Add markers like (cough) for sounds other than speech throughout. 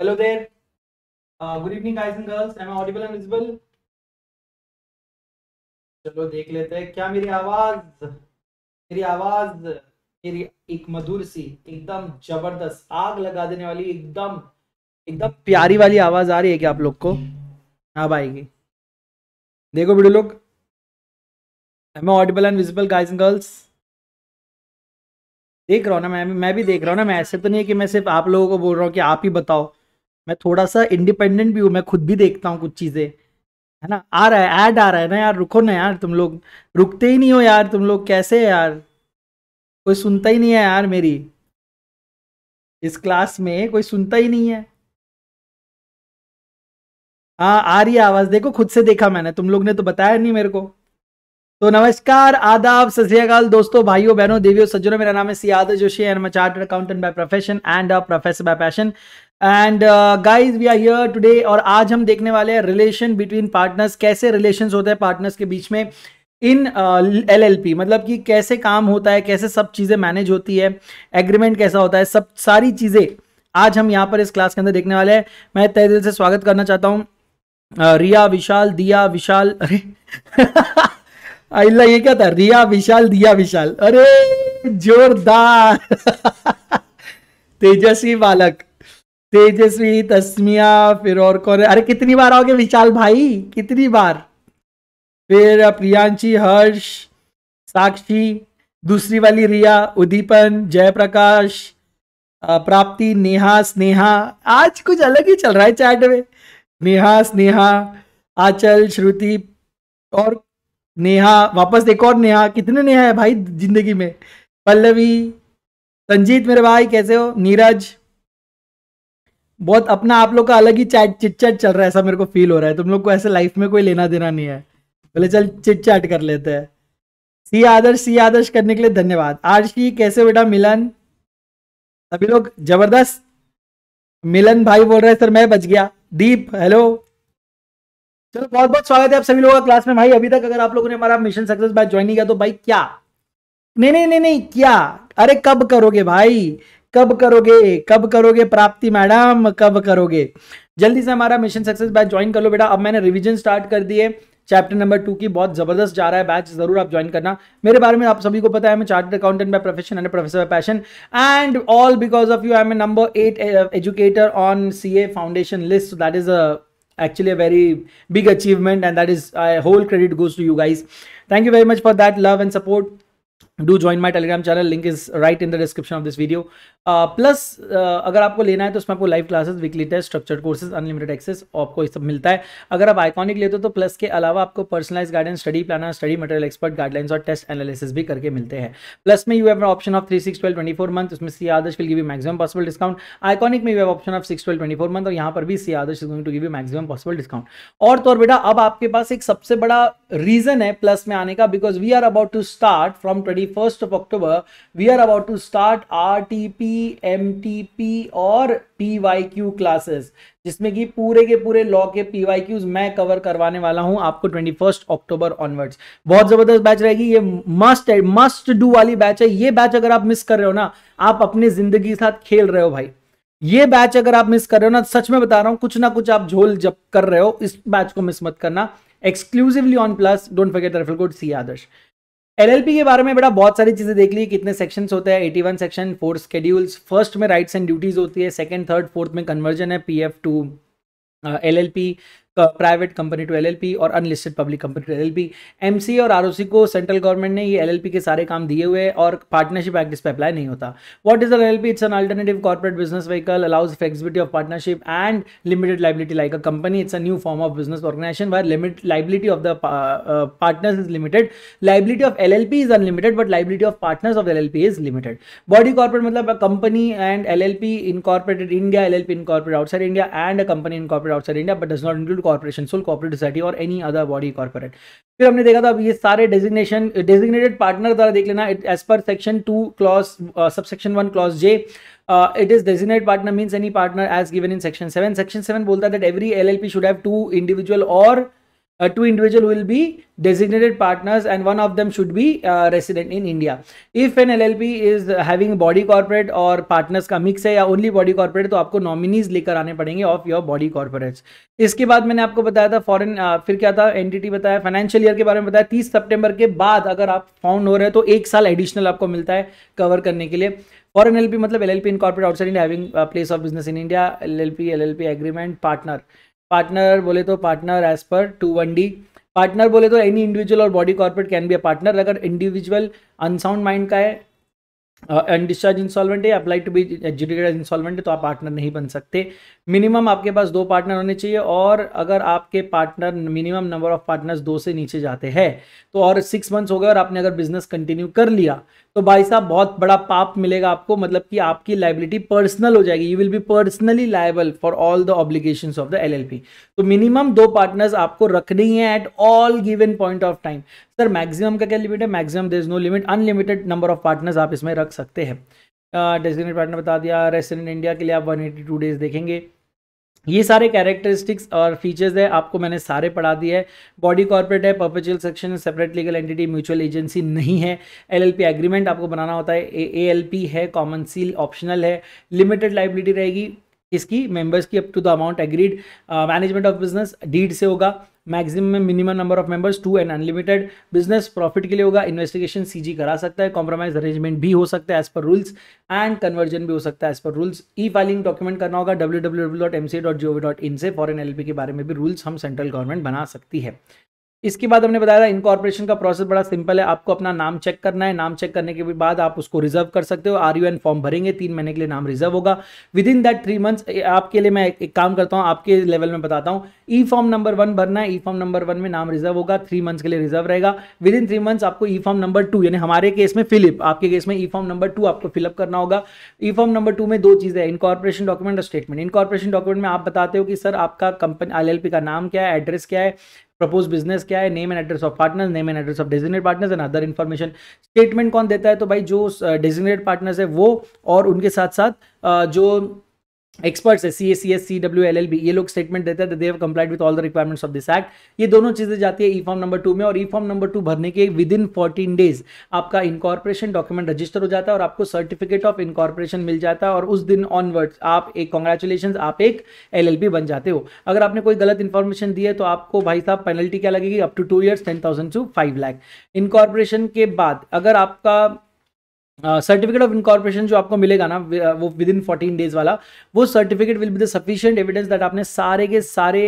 Hello there. Uh, good evening, guys and girls. Am I audible and visible? चलो देख लेते हैं क्या मेरी आवाज मेरी आवाज मेरी एक मधुर सी एकदम जबरदस्त आग लगा देने वाली एकदम एकदम प्यारी वाली आवाज आ रही है क्या आप लोग को अब आएगी देखो वीडियो लोग am audible and visible guys and girls देख रहा हूँ ना मैं मैं भी देख रहा हूँ ना मैं ऐसे तो नहीं है कि मैं सिर्फ आप लोगों को बोल रहा हूँ कि आप ही बताओ मैं थोड़ा सा इंडिपेंडेंट भी हूँ मैं खुद भी देखता हूँ कुछ चीज़ें है ना आ रहा है ऐड आ रहा है ना यार रुको ना यार तुम लोग रुकते ही नहीं हो यार तुम लोग कैसे यार कोई सुनता ही नहीं है यार मेरी इस क्लास में कोई सुनता ही नहीं है हाँ आ रही है आवाज़ देखो खुद से देखा मैंने तुम लोग ने तो बताया नहीं मेरे को तो नमस्कार आदाब सत दोस्तों भाइयों बहनों देवियों सज्जनों मेरा नाम है सियाद जोशी एंड मैं chartered accountant by profession and a professor by passion and guys we are here today और आज हम देखने वाले हैं रिलेशन बिटवीन पार्टनर्स कैसे रिलेशन होते हैं पार्टनर्स के बीच में इन एल एल पी मतलब कि कैसे काम होता है कैसे सब चीज़ें मैनेज होती है एग्रीमेंट कैसा होता है सब सारी चीज़ें आज हम यहाँ पर इस क्लास के अंदर देखने वाले हैं मैं तय दिल से स्वागत करना चाहता हूँ uh, रिया विशाल दिया विशाल अरे (laughs) अल्लाह ये क्या था रिया विशाल दिया विशाल अरे जोरदार (laughs) तेजस्वी बालक तेजस्वी तस्मिया फिर और कौन अरे कितनी बार आओगे विशाल भाई कितनी बार फिर प्रियांशी हर्ष साक्षी दूसरी वाली रिया उदीपन जयप्रकाश प्राप्ति नेहा स्नेहा आज कुछ अलग ही चल रहा है चैट में नेहा स्नेहा आचल श्रुति और नेहा वापस एक और नेहा कितने नेहा है भाई जिंदगी में पल्लवी संजीत मेरे भाई कैसे हो नीरज बहुत अपना आप लोग का अलग ही चैट चिट चैट चल रहा है ऐसा मेरे को फील हो रहा है तुम लोग को ऐसे लाइफ में कोई लेना देना नहीं है बोले चल चिट चैट कर लेते हैं सी आदर्श सी आदर्श करने के लिए धन्यवाद आरशी कैसे बेटा मिलन सभी लोग जबरदस्त मिलन भाई बोल रहे हैं सर मैं बच गया दीप हेलो चलो बहुत बहुत स्वागत है आप सभी लोगों का क्लास में भाई अभी तक अगर आप लोगों ने हमारा मिशन सक्सेस बाय ज्वाइन नहीं किया तो भाई क्या नहीं नहीं नहीं नहीं क्या अरे कब करोगे भाई कब करोगे कब करोगे प्राप्ति मैडम कब करोगे जल्दी से हमारा मिशन सक्सेस बैच ज्वाइन कर लो बेटा अब मैंने रिवीजन स्टार्ट कर दिए चैप्टर नंबर टू की बहुत जबरदस्त जा रहा है बैच जरूर आप ज्वाइन करना मेरे बारे में आप सभी को पता है मैं chartered accountant by profession and professor by passion and all because of you I am number eight educator on C A foundation list that is a actually a very big achievement and that is uh, whole credit goes to you guys thank you very much for that love and support do join my Telegram channel link is right in the description of this video plus अगर आपको लेना है तो उसमें आपको live classes weekly test structured courses unlimited access आपको ये सब मिलता है अगर आप आइकॉनिक लेते हो तो प्लस के अलावा आपको personalise guidance study planner study material expert guidelines और टेस्ट एनालिसिस भी करके मिलते हैं प्लस में you have option of three six twelve twenty four month उसमें C Adarsh will give maximum possible discount iconic में you have option of six twelve twenty four month और यहाँ पर भी C Adarsh is going to give maximum possible discount और तो बेटा अब आपके पास एक सबसे बड़ा रीजन है प्लस में आने का because we are about to start from twenty first of October we are about to start R T P M T P और पी वाई क्यू क्लासेस जिसमें कि पूरे के पूरे लॉ के पी वाई क्यूज मैं कवर करवाने वाला हूं आपको ट्वेंटी फर्स्ट अक्टूबर ऑनवर्ड्स बहुत जबरदस्त बैच रहेगी ये मस्ट है मस्ट डू वाली बैच है ये बैच अगर आप मिस कर रहे हो ना आप अपने जिंदगी के साथ खेल रहे हो भाई ये बैच अगर आप मिस कर रहे हो ना सच में बता रहा हूं कुछ ना कुछ आप झोल जब कर रहे हो इस बैच को मिस मत करना exclusively on plus don't forget the code C Adarsh L के बारे में बेटा बहुत सारी चीज़ें देख ली कितने सेक्शन होते हैं one section four schedules first में राइट्स एंड ड्यूटीज़ होती है सेकंड थर्ड फोर्थ में कन्वर्जन है P F to L L P private company to LLP और unlisted public company to LLP MC और आरओसी को सेंट्रल गवर्नमेंट ने ये एलएलपी के सारे काम दिए हुए और पार्टनरशिप एक्ट इस पर अप्लाई नहीं होता what is L it's an alternative corporate business vehicle allows flexibility of partnership and limited liability like a company it's a new form of business organisation where limit liability of the partners is limited liability of llp is unlimited but liability of partners of llp is limited body corporate मतलब L P incorporated India L L P incorporated outside India and a company incorporated outside India but does not include corporation sole cooperative society और any other body corporate फिर हमने देखा था अब ये सारे designation designated partner द्वारा देख लेना it as per section two clause sub section one clause J it is designate partner means any partner as given in section seven section seven बोलता है that every L L P should have two individual और uh, two individual will be designated partners and one of them should be uh, resident in India. If an LLP is having body corporate or partners ka mix hai ya only body corporate to aapko nominees lekar aane padenge of your body corporates. iske baad maine aapko bataya tha foreign uh, fir kya tha entity bataya financial year ke bare mein bataya 30 september ke baad agar aap found ho rahe to ek saal additional aapko milta hai cover करने के लिए foreign L मतलब L L P incorporated outside India having place of business in India L L P L L P agreement partner partner बोले तो partner as per two one D partner बोले तो any individual और body corporate can be a partner अगर individual unsound mind का है undischarged uh, instalment है apply to be educated instalment है तो आप पार्टनर नहीं बन सकते मिनिमम आपके पास दो पार्टनर होने चाहिए और अगर आपके partner minimum number of partners दो से नीचे जाते हैं तो और सिक्स मंथ्स हो गए और आपने अगर बिजनेस कंटिन्यू कर लिया तो भाई साहब बहुत बड़ा पाप मिलेगा आपको मतलब कि आपकी लाइबिलिटी पर्सनल हो जाएगी you will be personally liable for all the obligation of the L तो मिनिमम दो पार्टनर्स आपको रखने ही है at all given point of time sir maximum का क्या लिमिट है maximum there is no limit unlimited number of partners आप इसमें रख सकते हैं डेजिग्नेट पार्टनर बता दिया रेसिडेंट इंडिया के लिए आप 182 डेज देखेंगे ये सारे कैरेक्टरिस्टिक्स और फीचर्स है आपको मैंने सारे पढ़ा दिए है बॉडी कॉर्पोरेट है perpetual section separate legal entity mutual agency नहीं है एलएलपी एग्रीमेंट आपको बनाना होता है ए एल पी है कॉमन सील ऑप्शनल है लिमिटेड लाइबिलिटी रहेगी इसकी मेंबर्स की up to the amount agreed management of business deed से होगा मैक्सिमम में minimum number of members two and unlimited business profit के लिए होगा इन्वेस्टिगेशन सीजी करा सकता है कॉम्प्रोमाइज अरेंजमेंट भी हो सकता है as per rules and conversion भी हो सकता है एज पर रूल्स ई फाइलिंग डॉक्यूमेंट करना होगा W W W dot dot in से फॉरन एल के बारे में भी रूल्स हम सेंट्रल गवर्नमेंट बना सकती है इसके बाद हमने बताया था इनकॉर्पोरेशन का प्रोसेस बड़ा सिंपल है आपको अपना नाम चेक करना है नाम चेक करने के बाद आप उसको रिजर्व कर सकते हो आर यू एन फॉर्म भरेंगे तीन महीने के लिए नाम रिजर्व होगा within that three months आपके लिए मैं एक काम करता हूँ आपके लेवल में बताता हूँ ई फॉर्म नंबर वन भरना है ई फॉर्म नंबर वन में नाम रिजर्व होगा थ्री मंथ्स के लिए रिजर्व रहेगा विद इन थ्री मंथ्स आपको ई फॉर्म नंबर टू यानी हमारे केस में फिलिप आपके केस में ई फॉर्म नंबर टू आपको फिलअप करना होगा ई फॉर्म नंबर टू में दो चीज़ें इनकॉर्पोरेशन डॉक्यूमेंट और स्टेटमेंट इनकॉर्पोरेशन डॉक्यूमेंट में आप बताते हो कि सर आपका कंपनी एल का नाम क्या है एड्रेस क्या है प्रपोज बिजनेस क्या है name and address of partners name and address of designate partners and other information statement कौन देता है तो भाई जो डेजिग्नेट uh, पार्टनर्स है वो और उनके साथ साथ uh, जो एक्सपर्ट्स है C S C S C W L L B ये लोग स्टेटमेंट देते हैं they complied with all the requirements of this act ये दोनों चीज़ें जाती है ई फॉर्म नंबर टू में और ई फॉर्म नंबर टू भरने के विद इन फोर्टीन डेज आपका इनकॉर्पोरेशन डॉक्यूमेंट रजिस्टर हो जाता है और आपको सर्टिफिकेट ऑफ इनकॉर्पोरेशन मिल जाता है और उस दिन ऑनवर्ड्स आप एक कॉन्ग्रेचुलेशन आप एक एल एल बी बन जाते हो अगर आपने कोई गलत इन्फॉर्मेशन दी है तो आपको भाई साहब पेनल्टी क्या लगेगी up to two years ten thousand to five lakh incorporation के बाद अगर आपका सर्टिफिकेट ऑफ इनकॉर्पोरेशन जो आपको मिलेगा ना uh, वो विद इन फोर्टीन डेज वाला वो certificate will be the sufficient evidence that आपने सारे के सारे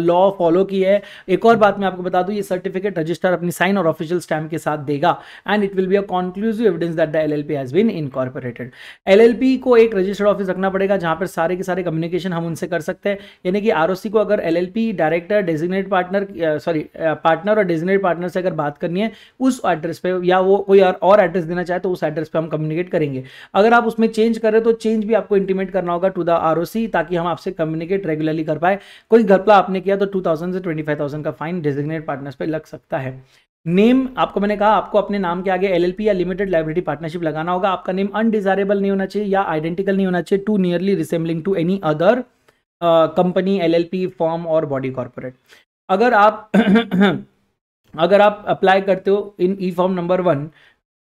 लॉ फॉलो किए है एक और बात मैं आपको बता दूं ये सर्टिफिकेट रजिस्टर अपनी साइन और ऑफिशियल स्टैम्प के साथ देगा and it will be a conclusive evidence that the L L P has been incorporated L L P को एक रजिस्टर्ड ऑफिस रखना पड़ेगा जहाँ पर सारे के सारे कम्युनिकेशन हम उनसे कर सकते हैं यानी कि आर ओ सी को अगर L L P director designate partner sorry partner और डेजिग्नेट पार्टनर से अगर बात करनी है उस एड्रेस पर या वो कोई और एड्रेस देना चाहे तो उस एड्रेस पर हम कम्युनिकेट करेंगे अगर आप उसमें चेंज कर रहे हो तो चेंज भी आपको इंटीमेट करना होगा टू द आर ताकि हम आपसे कम्युनिकेट रेगुलरली कर पाए कोई घपला आपने किया तो टू से ट्वेंटी का फाइन डेजिग्नेट पार्टनर्स पर लग सकता है नेम आपको मैंने कहा आपको अपने नाम के आगे एलएलपी या लिमिटेड लाइब्रेरी पार्टनरशिप लगाना होगा आपका नेम अनडिजायरेबल नहीं होना चाहिए या आइडेंटिकल नहीं होना चाहिए to nearly resembling to any other company LLP form और बॉडी कॉर्पोरेट अगर आप (clears throat) अगर आप अप्लाई करते हो in E form number one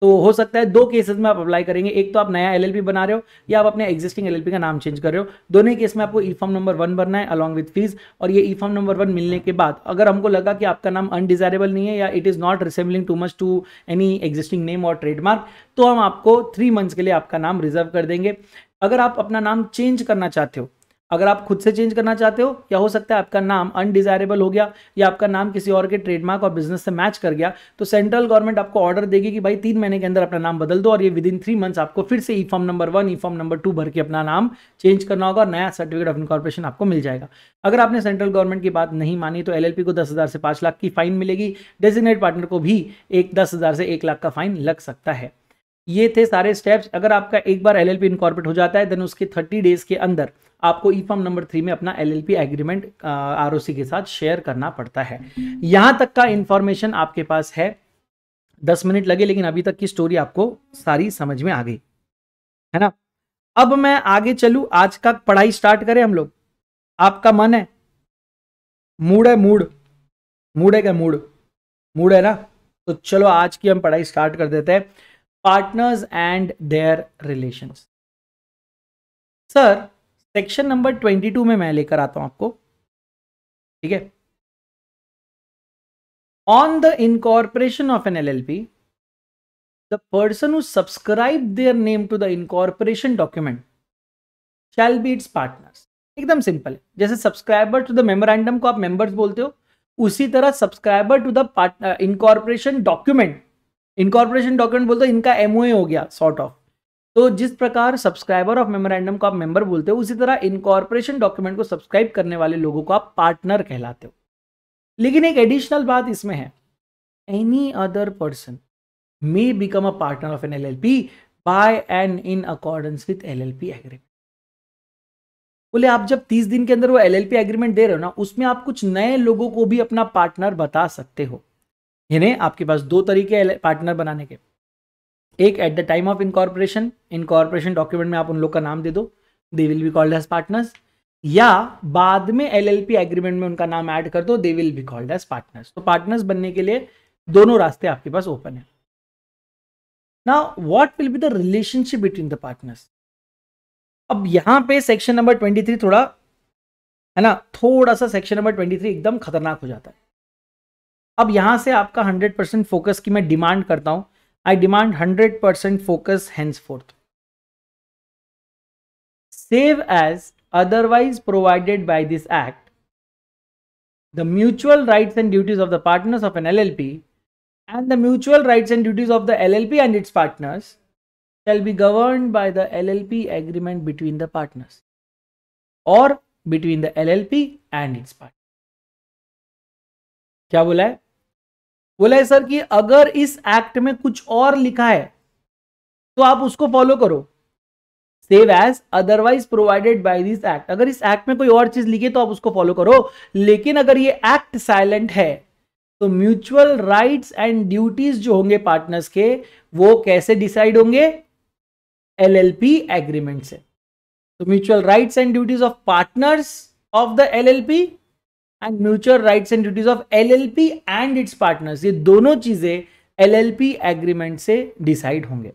तो हो सकता है दो केसेस में आप अप्लाई करेंगे एक तो आप नया एल बना रहे हो या आप अपने एक्जिस्टिंग एल का नाम चेंज कर रहे हो दोनों केस में आपको ई फॉर्म नंबर वन भरना है अलॉन्ग विद फीस और ये ई फॉर्म नंबर वन मिलने के बाद अगर हमको लगा कि आपका नाम अनडिजायरेबल नहीं है या it is not resembling too much to any existing name और ट्रेडमार्क तो हम आपको थ्री मंथ्स के लिए आपका नाम रिजर्व कर देंगे अगर आप अपना नाम चेंज करना चाहते हो अगर आप खुद से चेंज करना चाहते हो या हो सकता है आपका नाम अनडिजायरेबल हो गया या आपका नाम किसी और के ट्रेडमार्क और बिजनेस से मैच कर गया तो सेंट्रल गवर्नमेंट आपको ऑर्डर देगी कि भाई तीन महीने के अंदर अपना नाम बदल दो और ये विद इन थ्री मंथ्स आपको फिर से E form number one E form number two भर के अपना नाम चेंज करना होगा और नया सर्टिफिकेट ऑफ इनकॉर्पोरेशन आपको मिल जाएगा अगर आपने सेंट्रल गवर्नमेंट की बात नहीं मानी तो एल को दस से पाँच लाख की फाइन मिलेगी डेजिग्नेट पार्टनर को भी एक दस से एक लाख का फाइन लग सकता है ये थे सारे स्टेप्स अगर आपका एक बार एल एल हो जाता है देन उसके थर्टी डेज के अंदर आपको ई फॉर्म नंबर थ्री में अपना एल एग्रीमेंट आर के साथ शेयर करना पड़ता है यहां तक का इंफॉर्मेशन आपके पास है दस मिनट लगे लेकिन अभी तक की स्टोरी आपको सारी समझ में आ गई है ना अब मैं आगे चलू आज का पढ़ाई स्टार्ट करें हम लोग आपका मन है मूड है मूड मूड है क्या मूड मूड है ना तो चलो आज की हम पढ़ाई स्टार्ट कर देते हैं partners and their relations sir section number twenty two में मैं लेकर आता हूं आपको ठीक है on the incorporation of an LLP the person who subscribe their name to the incorporation document shall be its partners एकदम सिंपल है जैसे सब्सक्राइबर टू द मेमोरेंडम को आप मेंबर्स बोलते हो उसी तरह subscriber to the incorporation document incorporation document बोलते हो इनका एमओए हो गया सॉर्ट ऑफ तो जिस प्रकार सब्सक्राइबर ऑफ मेमोरेंडम को आप मेंबर बोलते हो उसी तरह इनकॉर्पोरेशन डॉक्यूमेंट को सब्सक्राइब करने वाले लोगों को आप पार्टनर कहलाते हो लेकिन एक एडिशनल बात इसमें है any other person may become a partner of an L L P by and in accordance with L L P agreement बोले आप जब तीस दिन के अंदर वो एल एल पी एग्रीमेंट दे रहे हो ना उसमें आप कुछ नए लोगों को भी अपना पार्टनर बता सकते हो यानी आपके पास दो तरीके पार्टनर बनाने के एक at the time of incorporation incorporation document में आप उन लोग का नाम दे दो they will be called as partners या बाद में एल एल पी एग्रीमेंट में उनका नाम ऐड कर दो they will be called as partners तो पार्टनर्स बनने के लिए दोनों रास्ते आपके पास ओपन है ना what will be the relationship between the partners अब यहां पे सेक्शन नंबर ट्वेंटी थ्री थोड़ा है ना थोड़ा सा सेक्शन नंबर ट्वेंटी थ्री एकदम खतरनाक हो जाता है अब यहां से आपका हंड्रेड परसेंट फोकस की मैं डिमांड करता हूं I demand 100% focus henceforth. Save as otherwise provided by this act, the mutual rights and duties of the partners of an LLP and the mutual rights and duties of the LLP and its partners shall be governed by the LLP agreement between the partners or between the LLP and its partners. क्या बोला है बोला है sir कि अगर इस act में कुछ और लिखा है तो आप उसको फॉलो करो save as otherwise provided by this act अगर इस एक्ट में कोई और चीज लिखी तो आप उसको फॉलो करो लेकिन अगर ये एक्ट साइलेंट है तो म्यूचुअल राइट्स एंड ड्यूटीज जो होंगे पार्टनर्स के वो कैसे डिसाइड होंगे एलएलपी एग्रीमेंट से तो mutual rights and duties of partners of the LLP and mutual right and duties of L L P and its partners ये दोनों चीजें एल एल पी एग्रीमेंट से डिसाइड होंगे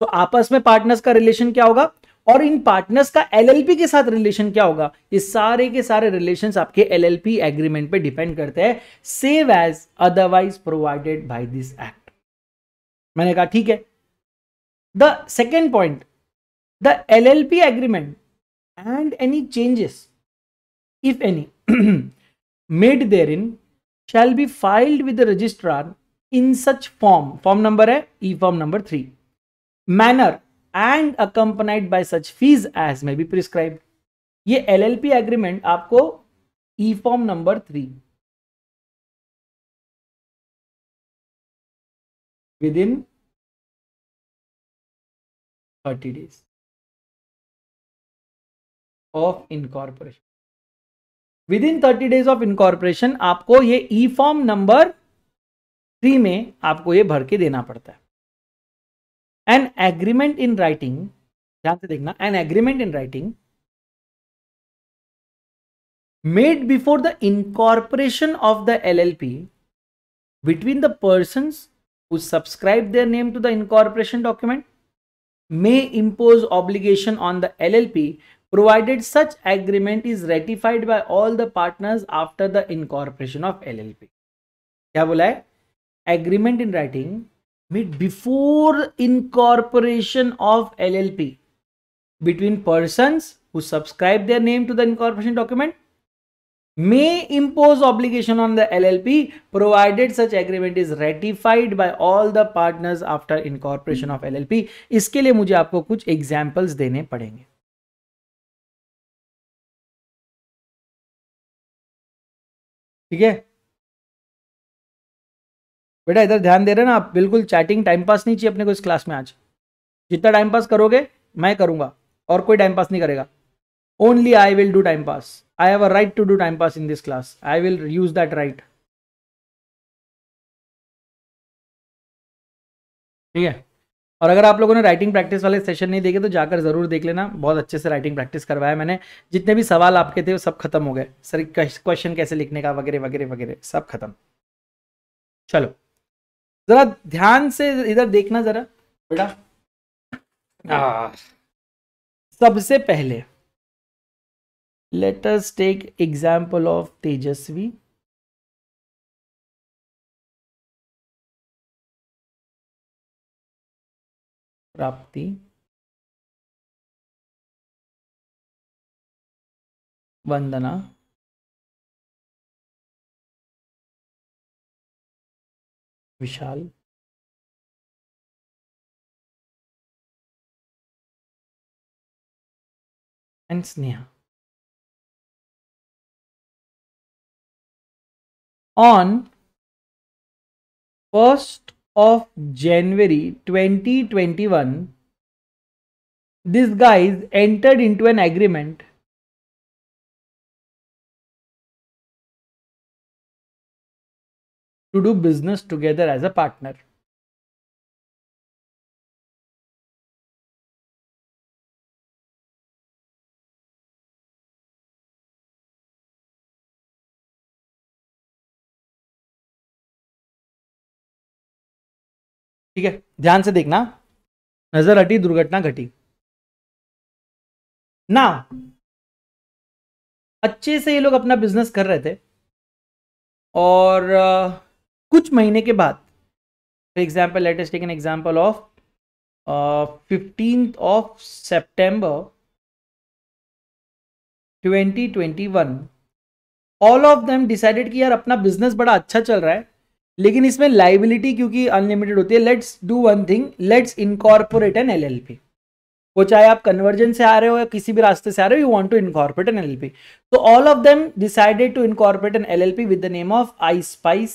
तो आपस में पार्टनर्स का रिलेशन क्या होगा और इन पार्टनर्स का एल एल पी के साथ रिलेशन क्या होगा ये सारे के सारे रिलेशन आपके एल एल पी एग्रीमेंट पर डिपेंड करते हैं save as otherwise provided by this act मैंने कहा ठीक है the second point the L L P agreement and any changes if any made therein shall be filed with the registrar in such form form number है e form number 3 manner and accompanied by such fees as may be prescribed ये LLP agreement आपको e form number 3 within 30 days of incorporation within thirty days of incorporation आपको ये ई form number three में आपको ये भर के देना पड़ता है एन एग्रीमेंट इन राइटिंग ध्यान से देखना an agreement in writing made before the incorporation of the L L P between the person who subscribe their name to the incorporation document may impose obligation on the L L P provided such agreement is ratified by all the partners after the incorporation of LLP. क्या बोला है agreement in writing made before incorporation of L L P between person who subscribe their name to the incorporation document may impose obligation on the LLP provided such agreement is ratified by all the partners after incorporation of LLP इसके लिए मुझे आपको कुछ examples देने पड़ेंगे ठीक है बेटा इधर ध्यान दे रहे ना आप बिल्कुल चैटिंग टाइम पास नहीं चाहिए अपने को इस क्लास में आज जितना टाइम पास करोगे मैं करूंगा और कोई टाइम पास नहीं करेगा only I will do time pass I have a right to do time pass in this class I will use that right ठीक है और अगर आप लोगों ने राइटिंग प्रैक्टिस वाले सेशन नहीं देखे तो जाकर ज़रूर देख लेना बहुत अच्छे से राइटिंग प्रैक्टिस करवाया मैंने जितने भी सवाल आपके थे वो सब खत्म हो गए सर क्वेश्चन कैसे लिखने का वगैरह वगैरह वगैरह सब खत्म चलो ज़रा ध्यान से इधर देखना ज़रा बेटा हाँ। हाँ। सबसे पहले let's take example of Tejaswi Prapti Vandana Vishal and Sneha on first of January 2021, these guys entered into an agreement to do business together as a partner. ठीक है ध्यान से देखना नजर हटी दुर्घटना घटी ना अच्छे से ये लोग अपना बिजनेस कर रहे थे और आ, कुछ महीने के बाद for example latest take an example of fifteen of September 2021 all of them decided कि यार अपना बिजनेस बड़ा अच्छा चल रहा है लेकिन इसमें लाइबिलिटी क्योंकि अनलिमिटेड होती है let's do one thing let's incorporate an L वो चाहे आप कन्वर्जन से आ रहे हो या किसी भी रास्ते से आ रहे हो you want to incorporate an LLP तो all of them decided to incorporate an LLP with the name of I spice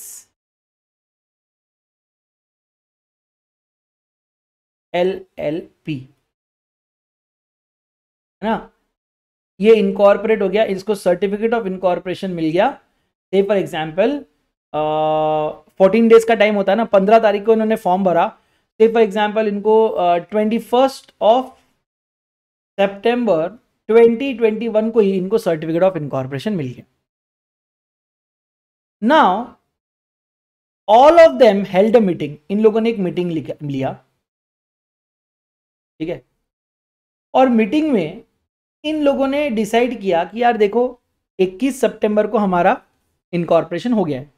L L P है ना ये इनकॉर्पोरेट हो गया इसको सर्टिफिकेट ऑफ इनकॉर्पोरेशन मिल गया फॉर एग्जाम्पल फोर्टीन डेज का टाइम होता है ना पंद्रह तारीख को इन्होंने फॉर्म भरा से फॉर एग्जाम्पल इनको twenty first of September twenty twenty one को ही इनको सर्टिफिकेट ऑफ इनकॉर्पोरेशन मिल गया now all of them held a meeting इन लोगों ने एक मीटिंग लिया ठीक है और मीटिंग में इन लोगों ने डिसाइड किया कि यार देखो 21 सितंबर को हमारा इनकॉर्पोरेशन हो गया है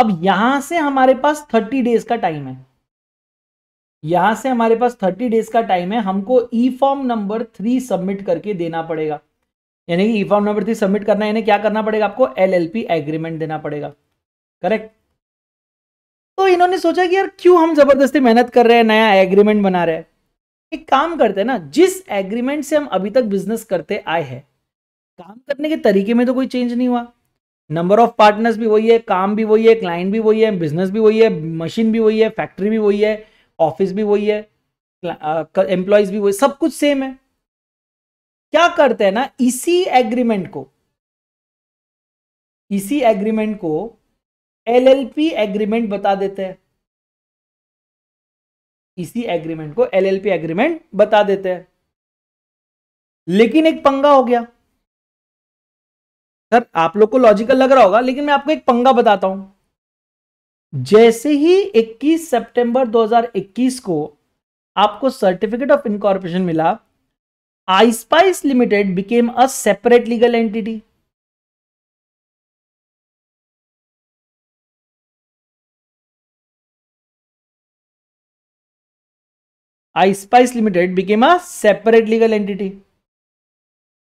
अब यहां से हमारे पास थर्टी डेज का टाइम है यहां से हमारे पास थर्टी डेज का टाइम है हमको E form number three submit करके देना पड़ेगा यानी कि E form number three submit करना है यानी क्या करना पड़ेगा आपको एलएलपी एग्रीमेंट देना पड़ेगा करेक्ट तो इन्होंने सोचा कि यार क्यों हम जबरदस्ती मेहनत कर रहे हैं नया एग्रीमेंट बना रहे हैं एक काम करते हैं ना जिस एग्रीमेंट से हम अभी तक बिजनेस करते आए हैं काम करने के तरीके में तो कोई चेंज नहीं हुआ नंबर ऑफ पार्टनर्स भी वही है काम भी वही है क्लाइंट भी वही है बिजनेस भी वही है मशीन भी वही है फैक्ट्री भी वही है ऑफिस भी वही है एम्प्लॉयज भी वही सब कुछ सेम है क्या करते हैं ना इसी एग्रीमेंट को इसी एग्रीमेंट को एलएलपी एग्रीमेंट बता देते हैं इसी एग्रीमेंट को एलएलपी एग्रीमेंट बता देते हैं लेकिन एक पंगा हो गया सर आप लोग को लॉजिकल लग रहा होगा लेकिन मैं आपको एक पंगा बताता हूं जैसे ही 21 सितंबर 2021 को आपको सर्टिफिकेट ऑफ इनकॉर्पोरेशन मिला iSpice limited became a separate legal entity iSpice limited became a separate legal entity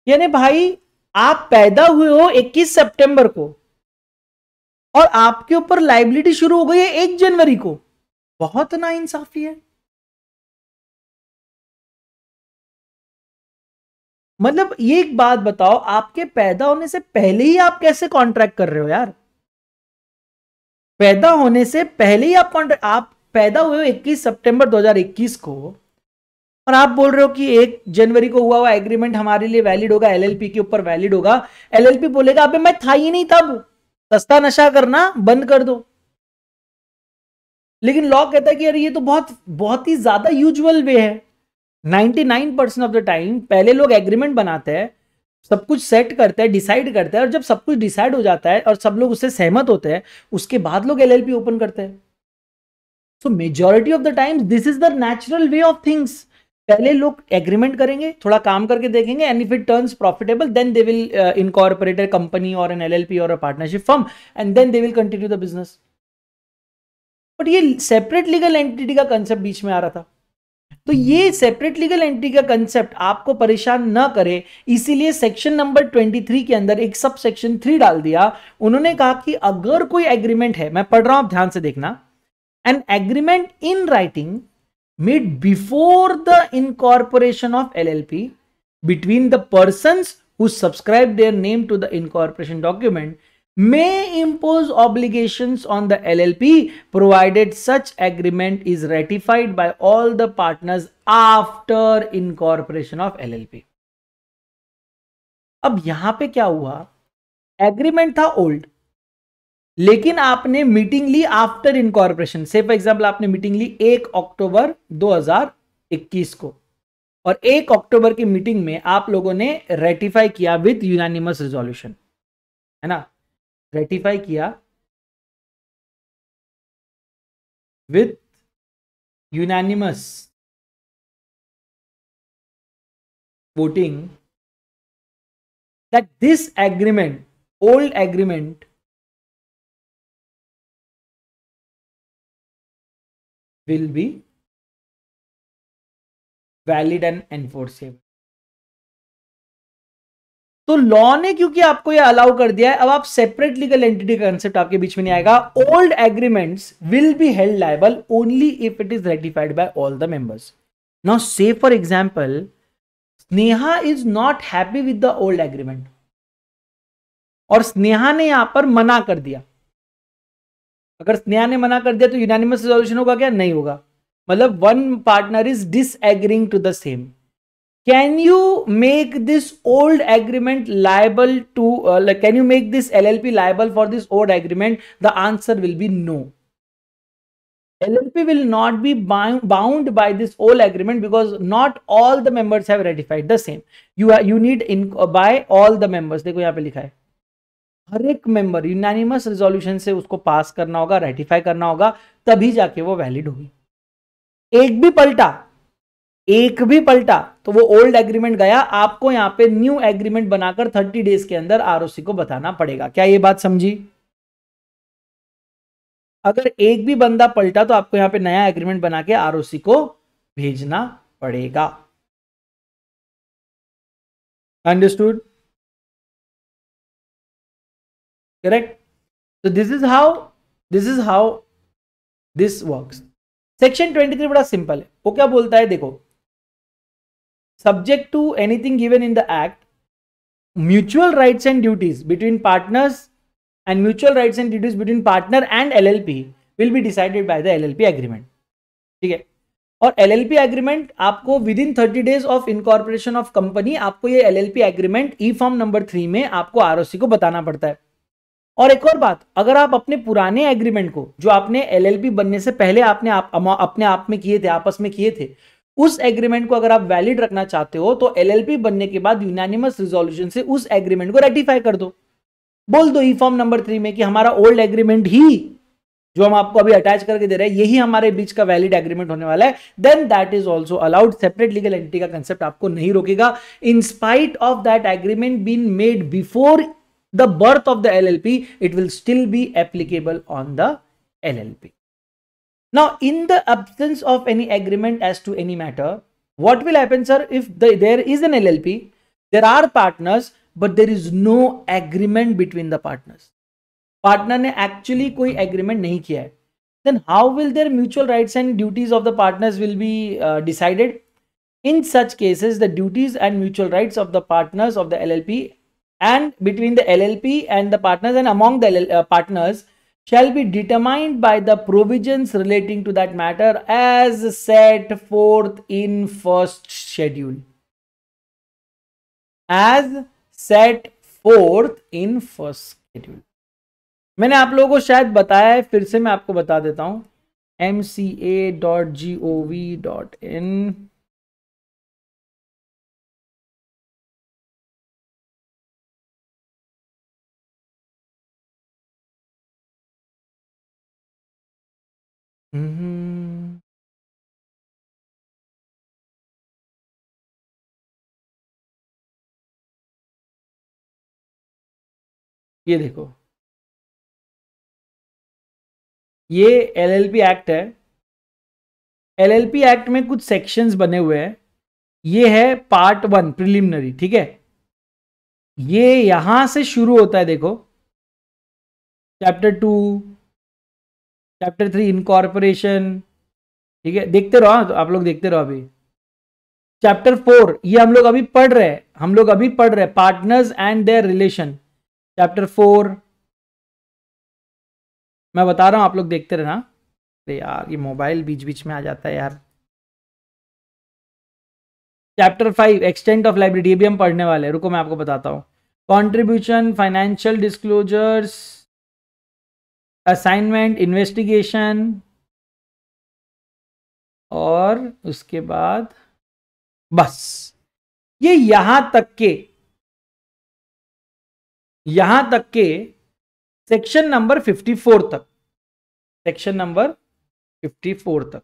यानी भाई आप पैदा हुए हो 21 सितंबर को और आपके ऊपर लाइबिलिटी शुरू हो गई है एक जनवरी को बहुत ना इंसाफी है मतलब ये एक बात बताओ आपके पैदा होने से पहले ही आप कैसे कॉन्ट्रैक्ट कर रहे हो यार पैदा होने से पहले ही आप कॉन्ट्रैक्ट आप पैदा हुए हो 21 सितंबर 2021 को और आप बोल रहे हो कि एक जनवरी को हुआ हुआ एग्रीमेंट हमारे लिए वैलिड होगा एलएलपी के ऊपर वैलिड होगा एलएलपी बोलेगा अबे मैं था ही नहीं तब सस्ता नशा करना बंद कर दो लेकिन लॉ कहता है कि यार ये तो बहुत बहुत ही ज्यादा यूजुअल वे है 99 परसेंट ऑफ द टाइम पहले लोग एग्रीमेंट बनाते हैं सब कुछ सेट करते हैं डिसाइड करते हैं और जब सब कुछ डिसाइड हो जाता है और सब लोग उससे सहमत होते हैं उसके बाद लोग एलएलपी ओपन करते हैं so majority of the times this is the natural way of things पहले लोग एग्रीमेंट करेंगे थोड़ा काम करके देखेंगे and if it turns profitable then they will incorporate company और एन एलएलपी और a partnership firm and then they will continue the business but ये सेपरेट लीगल एंटिटी का कंसेप्ट बीच में आ रहा था तो ये सेपरेट लीगल एंटिटी का कंसेप्ट आपको परेशान न करे इसीलिए सेक्शन नंबर 23 के अंदर एक सब सेक्शन थ्री डाल दिया उन्होंने कहा कि अगर कोई एग्रीमेंट है मैं पढ़ रहा हूं आप ध्यान से देखना an agreement in writing made before the incorporation of LLP between the persons who subscribe their name to the incorporation document may impose obligations on the LLP provided such agreement is ratified by all the partners after incorporation of LLP. अब यहां पे क्या हुआ agreement था old लेकिन आपने meeting ली after incorporation से फॉर एग्जाम्पल आपने मीटिंग ली एक अक्टूबर 2021 को और एक अक्टूबर की मीटिंग में आप लोगों ने रेटिफाई किया विथ यूनानिमस रिजोल्यूशन है ना रेटिफाई किया with unanimous voting that this agreement old agreement will be valid and enforceable तो लॉ ने क्योंकि आपको ये अलाउ कर दिया है अब आप सेपरेट लीगल एंटिटी कंसेप्ट आपके बीच में नहीं आएगा old agreements will be held liable only if it is ratified by all the members now से for example Sneha is not happy with the old agreement और स्नेहा ने यहां पर मना कर दिया अगर स्नेहा ने मना कर दिया तो यूनानिमस रिजोल्यूशन होगा क्या नहीं होगा मतलब one partner is disagreeing to the same can you make this old agreement liable to can you make this L L P liable for this old agreement the answer will be no L L P will not be bound by this old agreement because not all the members है same You are you need in uh, by all the देखो यहाँ पे लिखा है हर एक member unanimous resolution से उसको पास करना होगा रेटिफाई करना होगा तभी जाके वो वैलिड होगी एक भी पलटा एक भी पलटा तो वो ओल्ड एग्रीमेंट गया आपको यहां पे न्यू एग्रीमेंट बनाकर थर्टी डेज के अंदर आरओसी को बताना पड़ेगा क्या ये बात समझी अगर एक भी बंदा पलटा तो आपको यहां पे नया एग्रीमेंट बना के आरओसी को भेजना पड़ेगा understood correct so this is how this is how this works section 23 bada simple hai wo kya bolta hai dekho subject to anything given in the act mutual rights and duties between partners and mutual rights and duties between partner and llp will be decided by the llp agreement theek hai और L L P agreement आपको within thirty days of incorporation of company आपको ये L L P agreement E form number three में आपको ROC को बताना पड़ता है और एक और बात अगर आप अपने पुराने एग्रीमेंट को जो आपने एलएलबी बनने से पहले आपने आप अपने आप में किए थे आपस में किए थे उस एग्रीमेंट को अगर आप वैलिड रखना चाहते हो तो एलएलबी बनने के बाद यूनानिमस रिजोल्यूशन से उस एग्रीमेंट को रेटिफाई कर दो बोल दो ई फॉर्म नंबर थ्री में कि हमारा ओल्ड एग्रीमेंट ही जो हम आपको अभी अटैच करके दे रहे हैं यही हमारे बीच का वैलिड एग्रीमेंट होने वाला है then that is also allowed separate legal entity का कंसेप्ट आपको नहीं रोकेगा in spite of that agreement been made before the birth of the LLP, it will still be applicable on the LLP. Now, in the absence of any agreement as to any matter, what will happen, sir, if the, there is an LLP, there are partners, but there is no agreement between the partners. Partner ne actually koi agreement nahi kiya hai. Then how will their mutual rights and duties of the partners will be uh, decided? In such cases, the duties and mutual rights of the partners of the LLP and between the LLP and the partners and among the LL, uh, partners shall be determined by the provisions relating to that matter as set forth in first schedule. As set forth in first schedule. मैंने आप लोगों को शायद बताया है फिर से मैं आपको बता देता हूं M C A dot G O V dot in Mhm. ये देखो ये एलएलपी एक्ट है एलएलपी एक्ट में कुछ सेक्शंस बने हुए हैं ये है पार्ट वन प्रिलिमिनरी ठीक है ये यहां से शुरू होता है देखो chapter two chapter three incorporation ठीक है देखते रहो हाँ, तो आप लोग देखते रहो अभी चैप्टर फोर ये हम लोग अभी पढ़ रहे हैं हम लोग अभी पढ़ रहे हैं partners and their relation chapter four मैं बता रहा हूं आप लोग देखते रहना अरे यार ये मोबाइल बीच बीच में आ जाता है यार chapter five extent of liability ये भी हम पढ़ने वाले हैं रुको मैं आपको बताता हूँ contribution financial disclosures assignment investigation और उसके बाद बस ये यहां तक के यहां तक के सेक्शन नंबर 54 तक सेक्शन नंबर 54 तक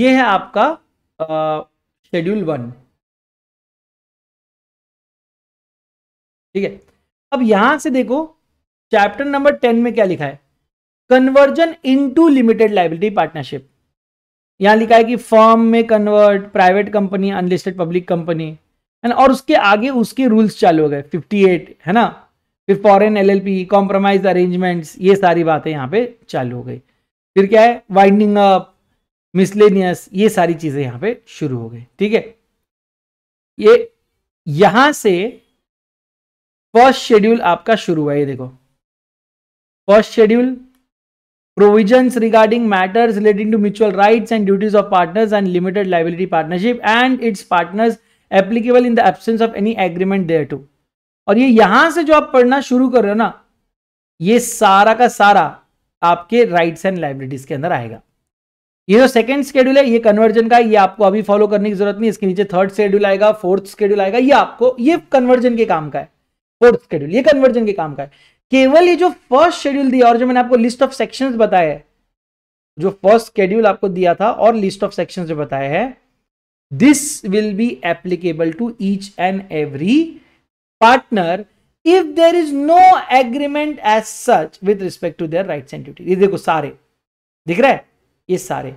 ये है आपका शेड्यूल वन ठीक है अब यहां से देखो चैप्टर नंबर टेन में क्या लिखा है conversion into limited liability partnership यहां लिखा है कि फर्म में convert private company unlisted public company है ना और उसके आगे उसके रूल्स चालू हो गए 58 है ना फिर फॉरेन एलएलपी कॉम्प्रोमाइज अरेंजमेंट्स ये सारी बातें यहाँ पे चालू हो गई फिर क्या है वाइंडिंग अप मिसलेनियस ये सारी चीजें यहाँ पे शुरू हो गई ठीक है ये यहां से फर्स्ट शेड्यूल आपका शुरू हुआ ये देखो first schedule regarding matters relating to mutual rights and duties of partners and limited liability partnership and its partners applicable in the absence of any agreement thereto और ये यहां से जो आप पढ़ना शुरू कर रहे हो ना ये सारा का सारा आपके राइट्स एंड लाइबिलिटीज के अंदर आएगा ये जो सेकंड शेड्यूल है ये कन्वर्जन का ये आपको अभी फॉलो करने की जरूरत नहीं इसके नीचे थर्ड शेड्यूल आएगा फोर्थ शेड्यूल आएगा ये आपको ये कन्वर्जन के काम का है फोर्थ शेड्यूल ये कन्वर्जन के काम का है केवल ये जो फर्स्ट शेड्यूल दिया और जो मैंने आपको लिस्ट ऑफ सेक्शंस बताया है जो फर्स्ट शेड्यूल आपको दिया था और लिस्ट ऑफ सेक्शन जो बताया है this will be applicable to each and every partner if there is no agreement as such with respect to their rights and duty देखो सारे दिख रहा है ये सारे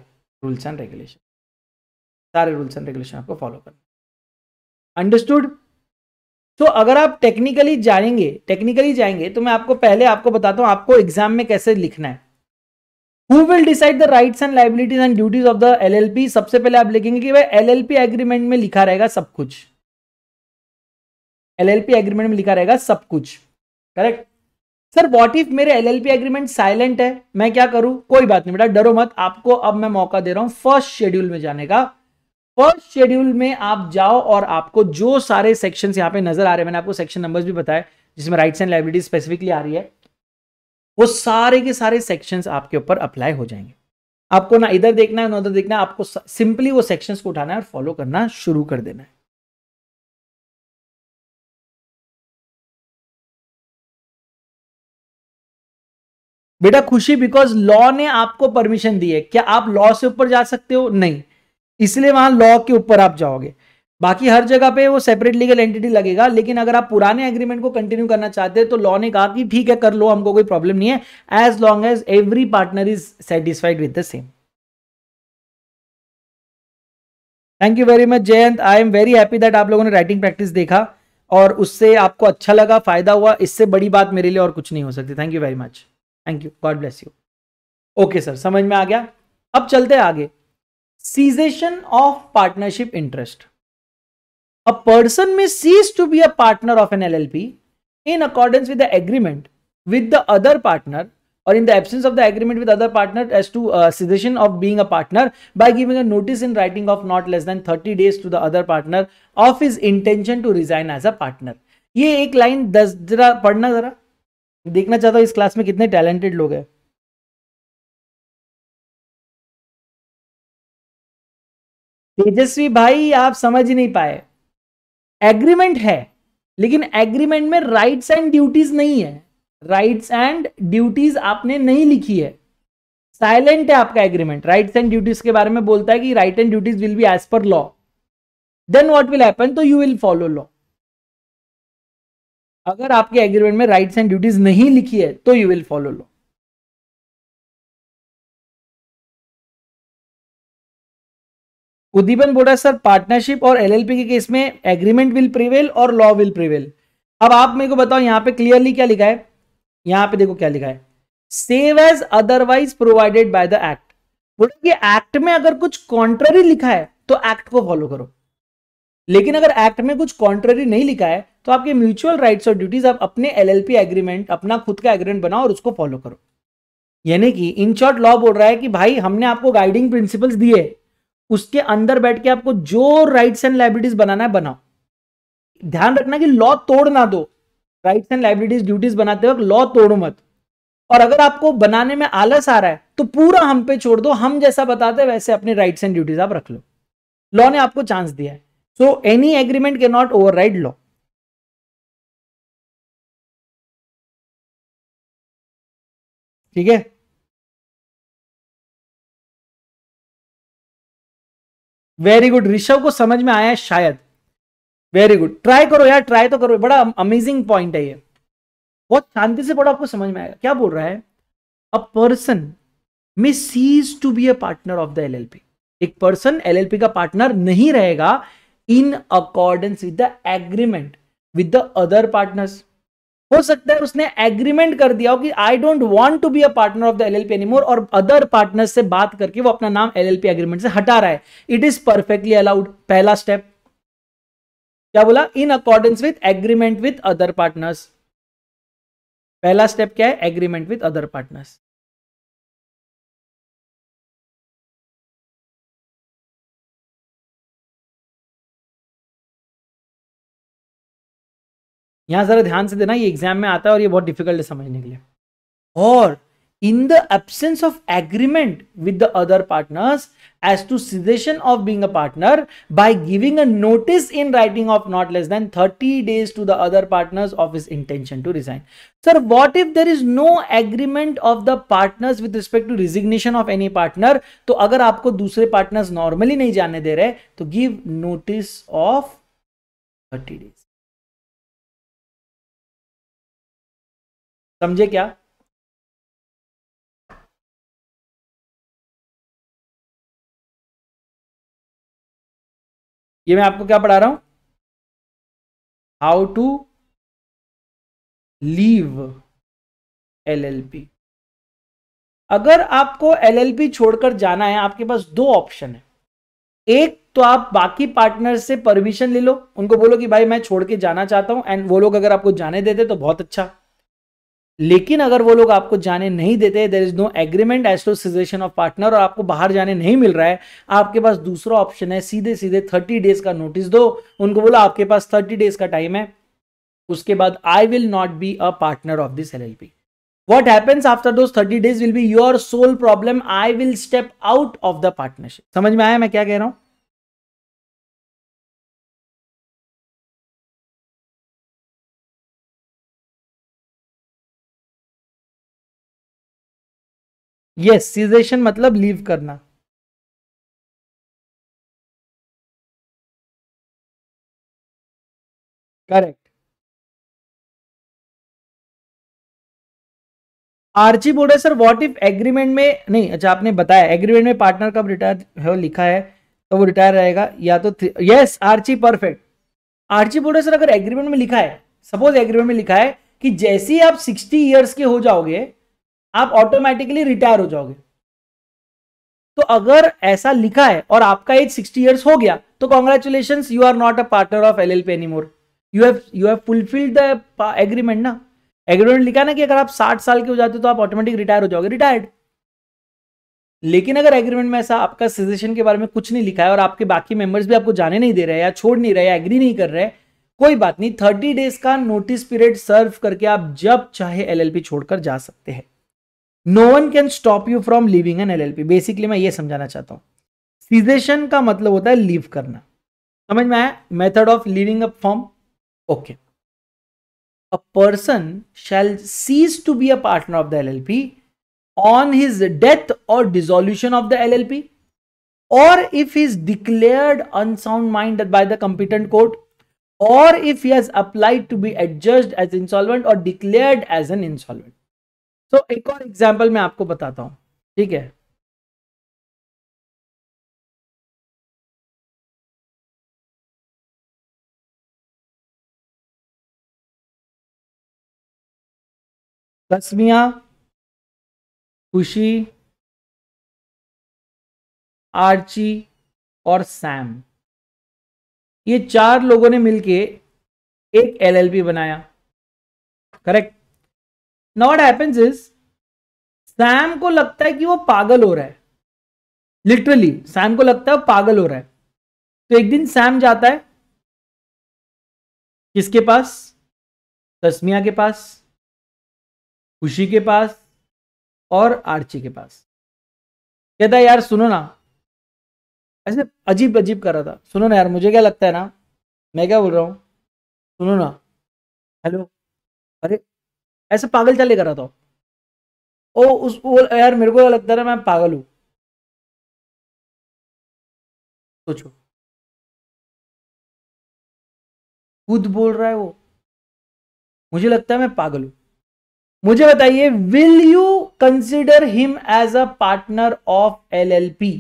रूल्स एंड रेगुलेशन सारे रूल्स एंड रेगुलेशन आपको फॉलो करना अंडरस्टूड तो अगर आप टेक्निकली जाएंगे टेक्निकली जाएंगे तो मैं आपको पहले आपको बताता हूं आपको एग्जाम में कैसे लिखना है who will decide the right and liabilities and duties of the P सबसे पहले आप लिखेंगे कि भाई पी एग्रीमेंट में लिखा रहेगा सब कुछ पी एग्रीमेंट में लिखा रहेगा सब कुछ करेक्ट सर वॉट इफ मेरे पी एग्रीमेंट साइलेंट है मैं क्या करूं कोई बात नहीं बेटा डरो मत आपको अब मैं मौका दे रहा हूं फर्स्ट शेड्यूल में जाने का फर्स्ट शेड्यूल में आप जाओ और आपको जो सारे सेक्शन यहाँ पे नजर आ रहे हैं मैंने आपको सेक्शन नंबर्स भी बताया जिसमें राइट्स एंड लाइब्रेटी स्पेसिफिकली आ रही है वो सारे के सारे सेक्शंस आपके ऊपर अप्लाई हो जाएंगे आपको ना इधर देखना है ना उधर देखना है आपको सिंपली वो सेक्शंस को उठाना है और फॉलो करना शुरू कर देना है बेटा खुशी बिकॉज लॉ ने आपको परमिशन दी है क्या आप लॉ से ऊपर जा सकते हो नहीं इसलिए वहां लॉ के ऊपर आप जाओगे बाकी हर जगह पे वो सेपरेट लीगल एंटिटी लगेगा लेकिन अगर आप पुराने एग्रीमेंट को कंटिन्यू करना चाहते हैं तो लॉ ने कहा कि ठीक है कर लो हमको कोई प्रॉब्लम नहीं है as long as every partner is satisfied with the same thank you very much Jayant I am very happy that आप लोगों ने राइटिंग प्रैक्टिस देखा और उससे आपको अच्छा लगा फायदा हुआ इससे बड़ी बात मेरे लिए और कुछ नहीं हो सकती thank you very much thank you God bless you okay sir समझ में आ गया अब चलते आगे cessation of partnership interest a person may cease to be a partner of an LLP in accordance with the agreement with the other partner और in the absence of the agreement with other partner as to cessation of being a partner by giving a notice in writing of not less than 30 days to the other partner of his intention to resign as a partner ये एक line दस जरा पढ़ना जरा देखना चाहता हूं इस क्लास में कितने टैलेंटेड लोग हैं तेजस्वी भाई आप समझ नहीं पाए एग्रीमेंट है लेकिन एग्रीमेंट में राइट्स एंड ड्यूटीज नहीं है राइट्स एंड ड्यूटीज आपने नहीं लिखी है साइलेंट है आपका एग्रीमेंट राइट्स एंड ड्यूटीज के बारे में बोलता है कि right and duties will be as per law then what will happen तो यू विल फॉलो लॉ अगर आपके एग्रीमेंट में राइट्स एंड ड्यूटीज नहीं लिखी है तो you will follow law Udipan बोला सर पार्टनरशिप और एलएलपी के केस में एग्रीमेंट विल प्रिवेल और लॉ विल प्रिवेल अब आप मेरे को बताओ यहाँ पे क्लियरली क्या लिखा है यहाँ पे देखो क्या लिखा है save as otherwise provided by the act बोले एक्ट में अगर कुछ कॉन्ट्ररी लिखा है तो एक्ट को फॉलो करो लेकिन अगर एक्ट में कुछ कॉन्ट्ररी नहीं लिखा है तो आपके म्यूचुअल राइट्स और ड्यूटीज आप अपने एलएलपी एग्रीमेंट अपना खुद का एग्रीमेंट बनाओ और उसको फॉलो करो यानी कि इन शॉर्ट लॉ बोल रहा है कि भाई हमने आपको गाइडिंग प्रिंसिपल्स दिए उसके अंदर बैठ के आपको जो राइट्स एंड लाइबिलिटीज बनाना है बनाओ ध्यान रखना कि लॉ तोड़ ना दो राइट्स एंड लाइब्रेटीज ड्यूटीज बनाते वक्त लॉ तोड़ो मत और अगर आपको बनाने में आलस आ रहा है तो पूरा हम पे छोड़ दो हम जैसा बताते हैं वैसे अपने राइट्स एंड ड्यूटीज आप रख लो लॉ ने आपको चांस दिया है सो एनी एग्रीमेंट के नॉट ओवर राइड लॉ ठीक है वेरी गुड ऋषभ को समझ में आया शायद वेरी गुड ट्राई करो यार ट्राई तो करो बड़ा अमेजिंग पॉइंट है ये बहुत शांति से बड़ा आपको समझ में आएगा क्या बोल रहा है a person may cease to be a partner of the P एक पर्सन पी का पार्टनर नहीं रहेगा in accordance with the agreement with the other partners हो सकता है उसने एग्रीमेंट कर दिया हो कि I don't want to be a partner of the LLP anymore और अदर पार्टनर से बात करके वो अपना नाम एलएलपी एग्रीमेंट से हटा रहा है इट इज परफेक्टली अलाउड पहला स्टेप क्या बोला in accordance with agreement with other partners पहला स्टेप क्या है एग्रीमेंट विथ अदर पार्टनर्स यहां जरा ध्यान से देना ये एग्जाम में आता है और ये बहुत डिफिकल्ट है समझने के लिए और in the absence of agreement with the other partners as to cessation of being a partner by giving a notice in writing of not less than thirty days to the other partners of his intention to resign sir what if there is no agreement of the partners with respect to resignation of any partner तो अगर आपको दूसरे partners normally नहीं जाने दे रहे तो give notice of thirty days समझे क्या ये मैं आपको क्या पढ़ा रहा हूं हाउ टू लीव एलएलपी अगर आपको एलएलपी छोड़कर जाना है आपके पास दो ऑप्शन है एक तो आप बाकी पार्टनर से परमिशन ले लो उनको बोलो कि भाई मैं छोड़ के जाना चाहता हूं एंड वो लोग अगर आपको जाने देते तो बहुत अच्छा लेकिन अगर वो लोग आपको जाने नहीं देते there is no agreement association of partner और आपको बाहर जाने नहीं मिल रहा है आपके पास दूसरा ऑप्शन है सीधे सीधे थर्टी डेज का नोटिस दो उनको बोलो आपके पास थर्टी डेज का टाइम है उसके बाद I will not be a partner of this L L P what happens after those thirty days will be your sole problem I will step out of the partnership समझ में आया मैं क्या कह रहा हूं यस सीजेशन मतलब leave करना correct Archibald sir what if agreement में नहीं अच्छा आपने बताया एग्रीमेंट में पार्टनर कब रिटायर है लिखा है तो वो रिटायर रहेगा या तो yes Archie perfect Archibald sir अगर एग्रीमेंट में लिखा है सपोज एग्रीमेंट में लिखा है कि जैसे ही आप सिक्सटी ईयर्स के हो जाओगे आप ऑटोमेटिकली रिटायर हो जाओगे तो अगर ऐसा लिखा है और आपका एज सिक्सटी ईयर्स हो गया तो congratulation you are not a partner of L L P anymore you have you have fulfilled the agreement ना एग्रीमेंट लिखा ना कि अगर आप साठ साल के हो जाते हो तो आप ऑटोमेटिक रिटायर हो जाओगे रिटायर्ड लेकिन अगर एग्रीमेंट में ऐसा आपका सजेशन के बारे में कुछ नहीं लिखा है और आपके बाकी मेंबर्स भी आपको जाने नहीं दे रहे या छोड़ नहीं रहे या एग्री नहीं कर रहे कोई बात नहीं थर्टी डेज का नोटिस पीरियड सर्व करके आप जब चाहे एलएलपी छोड़कर जा सकते हैं no one can stop you from leaving an LLP basically मैं ये समझाना चाहता हूँ सीजेशन का मतलब होता है लीव करना समझ में आया method of leaving a firm okay a person shall cease to be a partner of the LLP on his death और डिजोल्यूशन ऑफ द एलएलपी और if is declared unsound mind by the competent court और if he has applied to be adjudged as insolvent और declared as an insolvent so so, एक और example मैं आपको बताता हूं ठीक है रश्मिया खुशी आर्ची और सैम ये चार लोगों ने मिलके एक एलएलपी बनाया correct now what happens is Sam को लगता है कि वो पागल हो रहा है लिटरली सैम को लगता है पागल हो रहा है तो एक दिन सैम जाता है किसके पास तस्मिया के पास खुशी के पास और आर्ची के पास कहता है यार सुनो ना ऐसे अजीब अजीब कर रहा था सुनो ना यार मुझे क्या लगता है ना मैं क्या बोल रहा हूँ सुनो ना हेलो अरे ऐसे पागल चाले कर रहा था ओ उस वो यार मेरे को लगता था मैं पागल हूँ सोचो खुद बोल रहा है वो मुझे लगता है मैं पागल हूँ मुझे बताइए will you consider him as a partner of P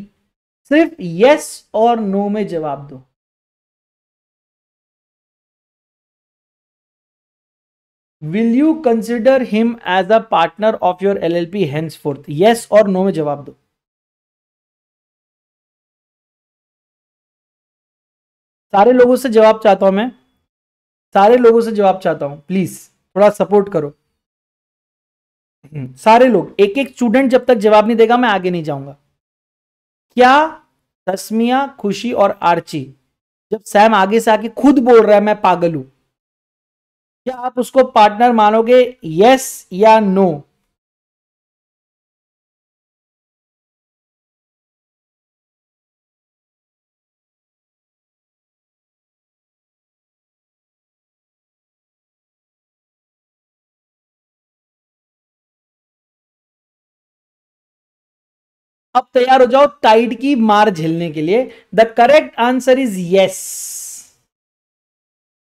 सिर्फ यस और नो में जवाब दो will you consider him as a partner of your L L P hands forth yes और नो में जवाब दो सारे लोगों से जवाब चाहता हूं मैं सारे लोगों से जवाब चाहता हूं प्लीज थोड़ा सपोर्ट करो सारे लोग एक एक स्टूडेंट जब तक जवाब नहीं देगा मैं आगे नहीं जाऊंगा क्या रश्मिया खुशी और आर्ची जब सैम आगे से आके खुद बोल रहा है मैं पागल हूं क्या आप उसको पार्टनर मानोगे यस या नो अब तैयार हो जाओ टाइड की मार झेलने के लिए the correct answer is yes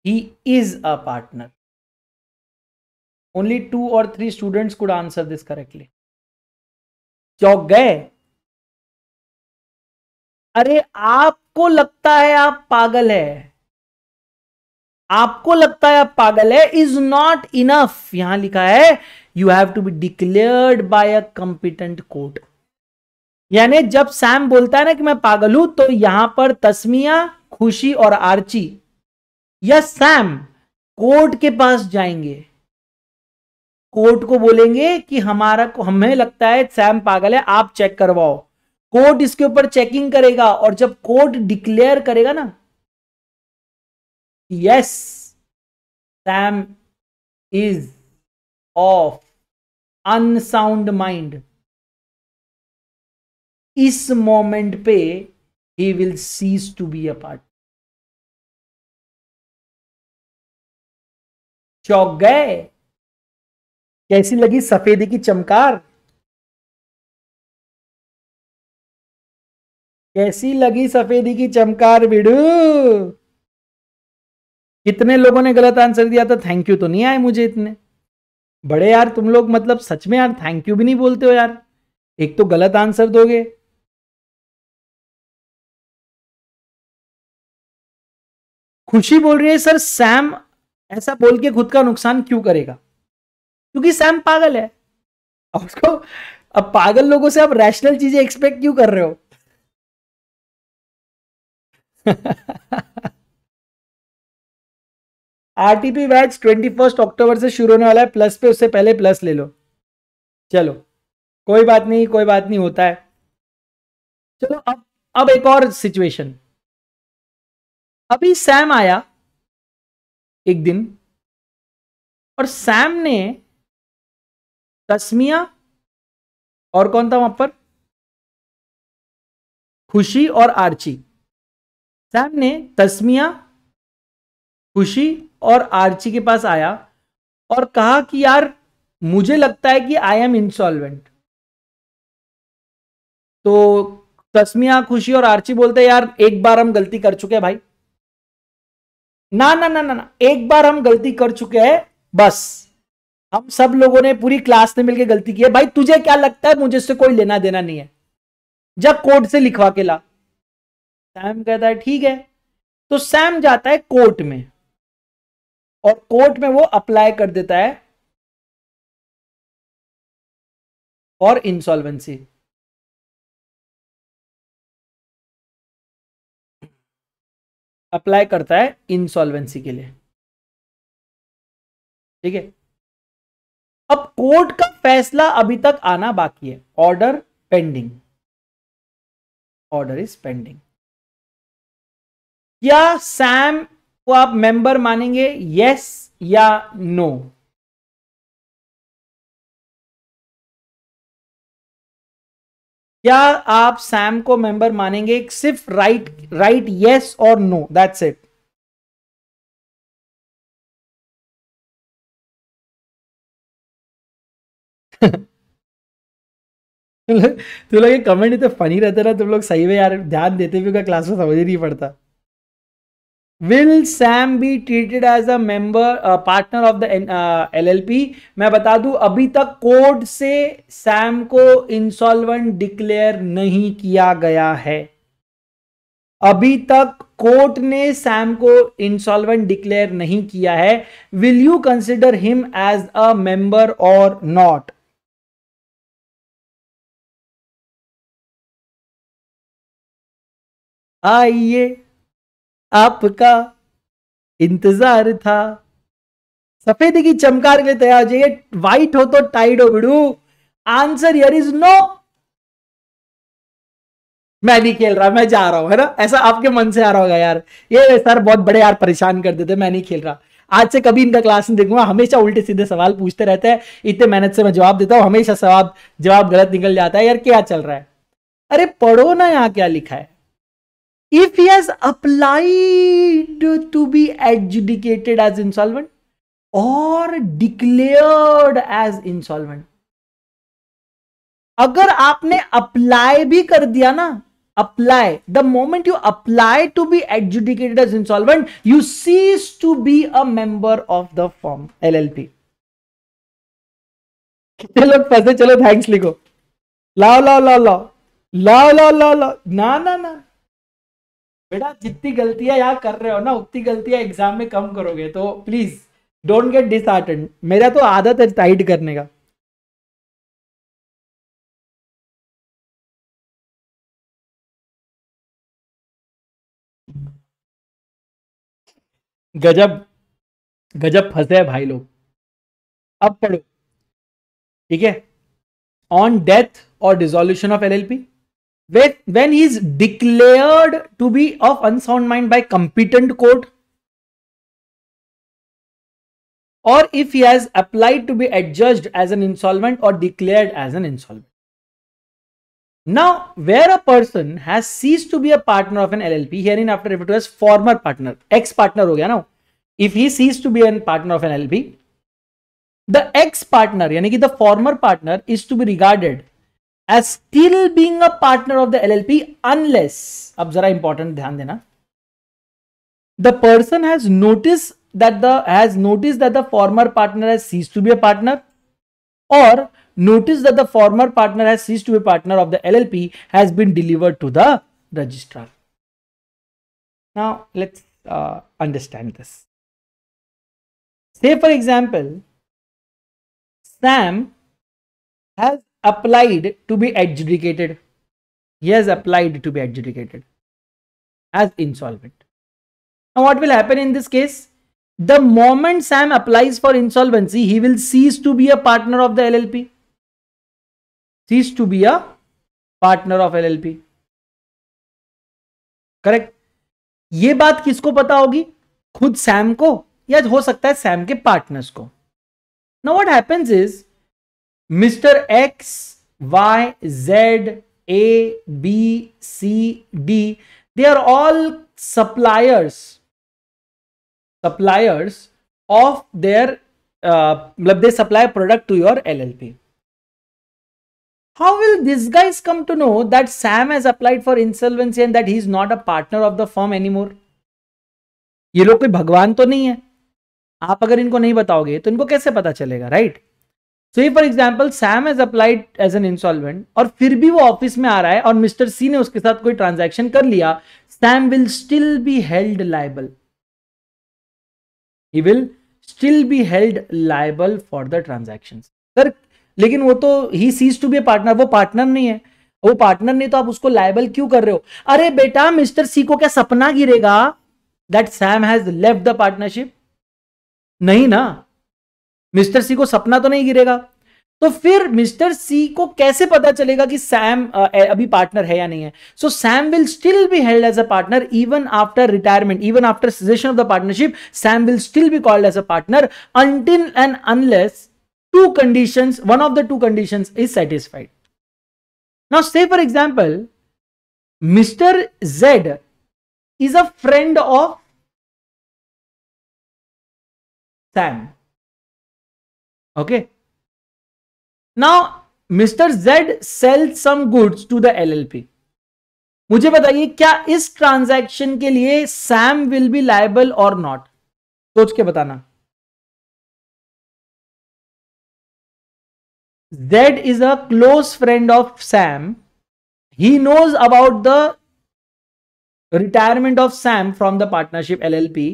he is a partner only two और three students could answer this correctly चौक गए अरे आपको लगता है आप पागल है आपको लगता है आप पागल है इज नॉट इनफ यहां लिखा है you have to be declared by a competent court यानी जब सैम बोलता है ना कि मैं पागल हूं तो यहां पर तस्मिया खुशी और आर्ची या सैम कोर्ट के पास जाएंगे कोर्ट को बोलेंगे कि हमारा को हमें लगता है सैम पागल है आप चेक करवाओ कोर्ट इसके ऊपर चेकिंग करेगा और जब कोर्ट डिक्लेयर करेगा ना yes Sam is of unsound mind इस मोमेंट पे he will cease to be a part चौक गए कैसी लगी सफेदी की चमकार कैसी लगी सफेदी की चमकार बिडू कितने लोगों ने गलत आंसर दिया था थैंक यू तो नहीं आए मुझे इतने बड़े यार तुम लोग मतलब सच में यार थैंक यू भी नहीं बोलते हो यार एक तो गलत आंसर दोगे खुशी बोल रही है सर सैम ऐसा बोल के खुद का नुकसान क्यों करेगा क्योंकि सैम पागल है अब उसको अब पागल लोगों से आप रैशनल चीजें एक्सपेक्ट क्यों कर रहे हो RTP batch twenty first October से शुरू होने वाला है प्लस पे उससे पहले प्लस ले लो चलो कोई बात नहीं कोई बात नहीं होता है चलो अब अब एक और सिचुएशन अभी सैम आया एक दिन और सैम ने तस्मिया और कौन था वहां पर खुशी और आर्ची सैम ने तस्मिया खुशी और आर्ची के पास आया और कहा कि यार मुझे लगता है कि आई एम इंसॉल्वेंट तो तस्मिया खुशी और आर्ची बोलते यार एक बार हम गलती कर चुके हैं भाई ना ना ना ना ना एक बार हम गलती कर चुके हैं बस हम सब लोगों ने पूरी क्लास ने मिलकर गलती की है भाई तुझे क्या लगता है मुझे इससे कोई लेना देना नहीं है जब कोर्ट से लिखवा के ला सैम कहता है ठीक है तो सैम जाता है कोर्ट में और कोर्ट में वो अप्लाई कर देता है और इंसॉल्वेंसी अप्लाई करता है इंसॉल्वेंसी के लिए ठीक है अब कोर्ट का फैसला अभी तक आना बाकी है order pending order is pending क्या सैम को आप मेंबर मानेंगे यस या नो क्या आप सैम को मेंबर मानेंगे सिर्फ राइट राइट यस और नो दैट्स इट तुम लोग ये कमेंट इतने फनी रहते ना तुम लोग सही में यार ध्यान देते भी क्लास में समझ ही नहीं पड़ता will Sam be treated as a member partner of the P मैं बता दू अभी तक कोर्ट से सैम को इंसॉल्वेंट डिक्लेयर नहीं किया गया है अभी तक कोर्ट ने सैम को इंसॉल्वेंट डिक्लेयर नहीं किया है will you consider him as a member और नॉट आइए आपका इंतजार था सफेद की चमकार के लिए तैयार हो जाइए व्हाइट हो तो टाइड हो बिड़ू आंसर यर इज नो मैं नहीं खेल रहा मैं जा रहा हूं है ना ऐसा आपके मन से आ रहा होगा यार ये सर बहुत बड़े यार परेशान कर देते मैं नहीं खेल रहा आज से कभी इनका क्लास नहीं देखूंगा हमेशा उल्टे सीधे सवाल पूछते रहते हैं इतने मेहनत से मैं जवाब देता हूं हमेशा सवाल जवाब गलत निकल जाता है यार क्या चल रहा है अरे पढ़ो ना यहाँ क्या लिखा है if he has applied to be adjudicated as insolvent or declared as insolvent अगर आपने अप्लाई भी कर दिया ना apply the moment you apply to be adjudicated as insolvent you cease to be a member of the firm LLP कितने लोग पैसे चलो थैंक्स लिखो लाओ लाओ लाओ लाओ लाओ लाओ लाओ लाओ ना ना ना बेटा जितनी गलतियां यहाँ कर रहे हो ना उतनी गलतियां एग्जाम में कम करोगे तो प्लीज डोंट गेट डिस मेरा तो आदत है टाइट करने का गजब गजब फंसे है भाई लोग अब पढ़ो ठीक है ऑन डेथ और dissolution of LLP when, when he is declared to be of unsound mind by competent court or if he has applied to be adjudged as an insolvent or declared as an insolvent. Now, where a person has ceased to be a partner of an LLP, hereinafter referred to as former partner, ex-partner ho if he ceased to be a partner of an LLP, the ex-partner, yani the former partner is to be regarded as still being a partner of the LLP unless, अब जरा important ध्यान देना, the person has noticed that the has noticed that the former partner has ceased to be a partner or notice that the former partner has ceased to be a partner of the LLP has been delivered to the registrar. Now let's uh, understand this. Say for example, Sam has applied to be adjudicated. He has applied to be adjudicated as insolvent. Now, what will happen in this case? The moment Sam applies for insolvency, he will cease to be a partner of the LLP. Cease to be a partner of LLP. Correct ये बात किसको पता होगी खुद Sam को या हो सकता है सैम के पार्टनर्स को now what happens is mister X Y Z A B C D they are all suppliers suppliers of their मतलब they supply product to your L L P how will this guys come to know that Sam has applied for insolvency and that he is not a partner of the firm anymore ये लोग कोई भगवान तो नहीं है आप अगर इनको नहीं बताओगे तो इनको कैसे पता चलेगा right so for example Sam has applied as an insolvent और फिर भी वो ऑफिस में आ रहा है और मिस्टर सी ने उसके साथ कोई ट्रांजेक्शन कर लिया Sam will still be held liable he will still be held liable for the transaction sir लेकिन वो तो he cease to be partner वो पार्टनर नहीं है वो पार्टनर नहीं तो आप उसको लाइबल क्यों कर रहे हो अरे बेटा मिस्टर सी को क्या सपना गिरेगा that Sam has left the partnership नहीं ना मिस्टर सी को सपना तो नहीं गिरेगा तो फिर मिस्टर सी को कैसे पता चलेगा कि सैम अभी पार्टनर है या नहीं है so Sam will still be held as a partner even after retirement even after cessation of the partnership Sam will still be called as a partner until and unless two condition one of the two condition is satisfied now से for example mister Z is a friend of Sam okay now mr z sells some goods to the llp मुझे बताइए क्या इस transaction के लिए Sam will be liable और not सोच के बताना Z is a close friend of Sam he knows about the retirement of Sam from the partnership LLP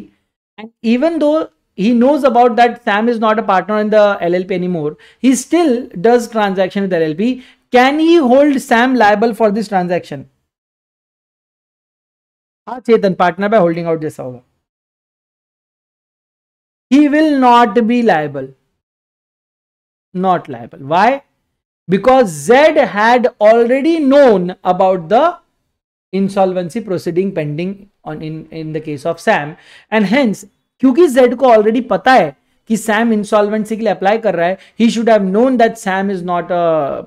and even though he knows about that Sam is not a partner in the LLP anymore. He still does transaction with LLP. Can he hold Sam liable for this transaction? हाँ Chetan partner by holding out जैसा he will not be liable not liable why because z had already known about the insolvency proceeding pending on in in the case of sam and hence क्योंकि Z को already पता है कि Sam insolvency के लिए apply कर रहा है he should have known that Sam is not a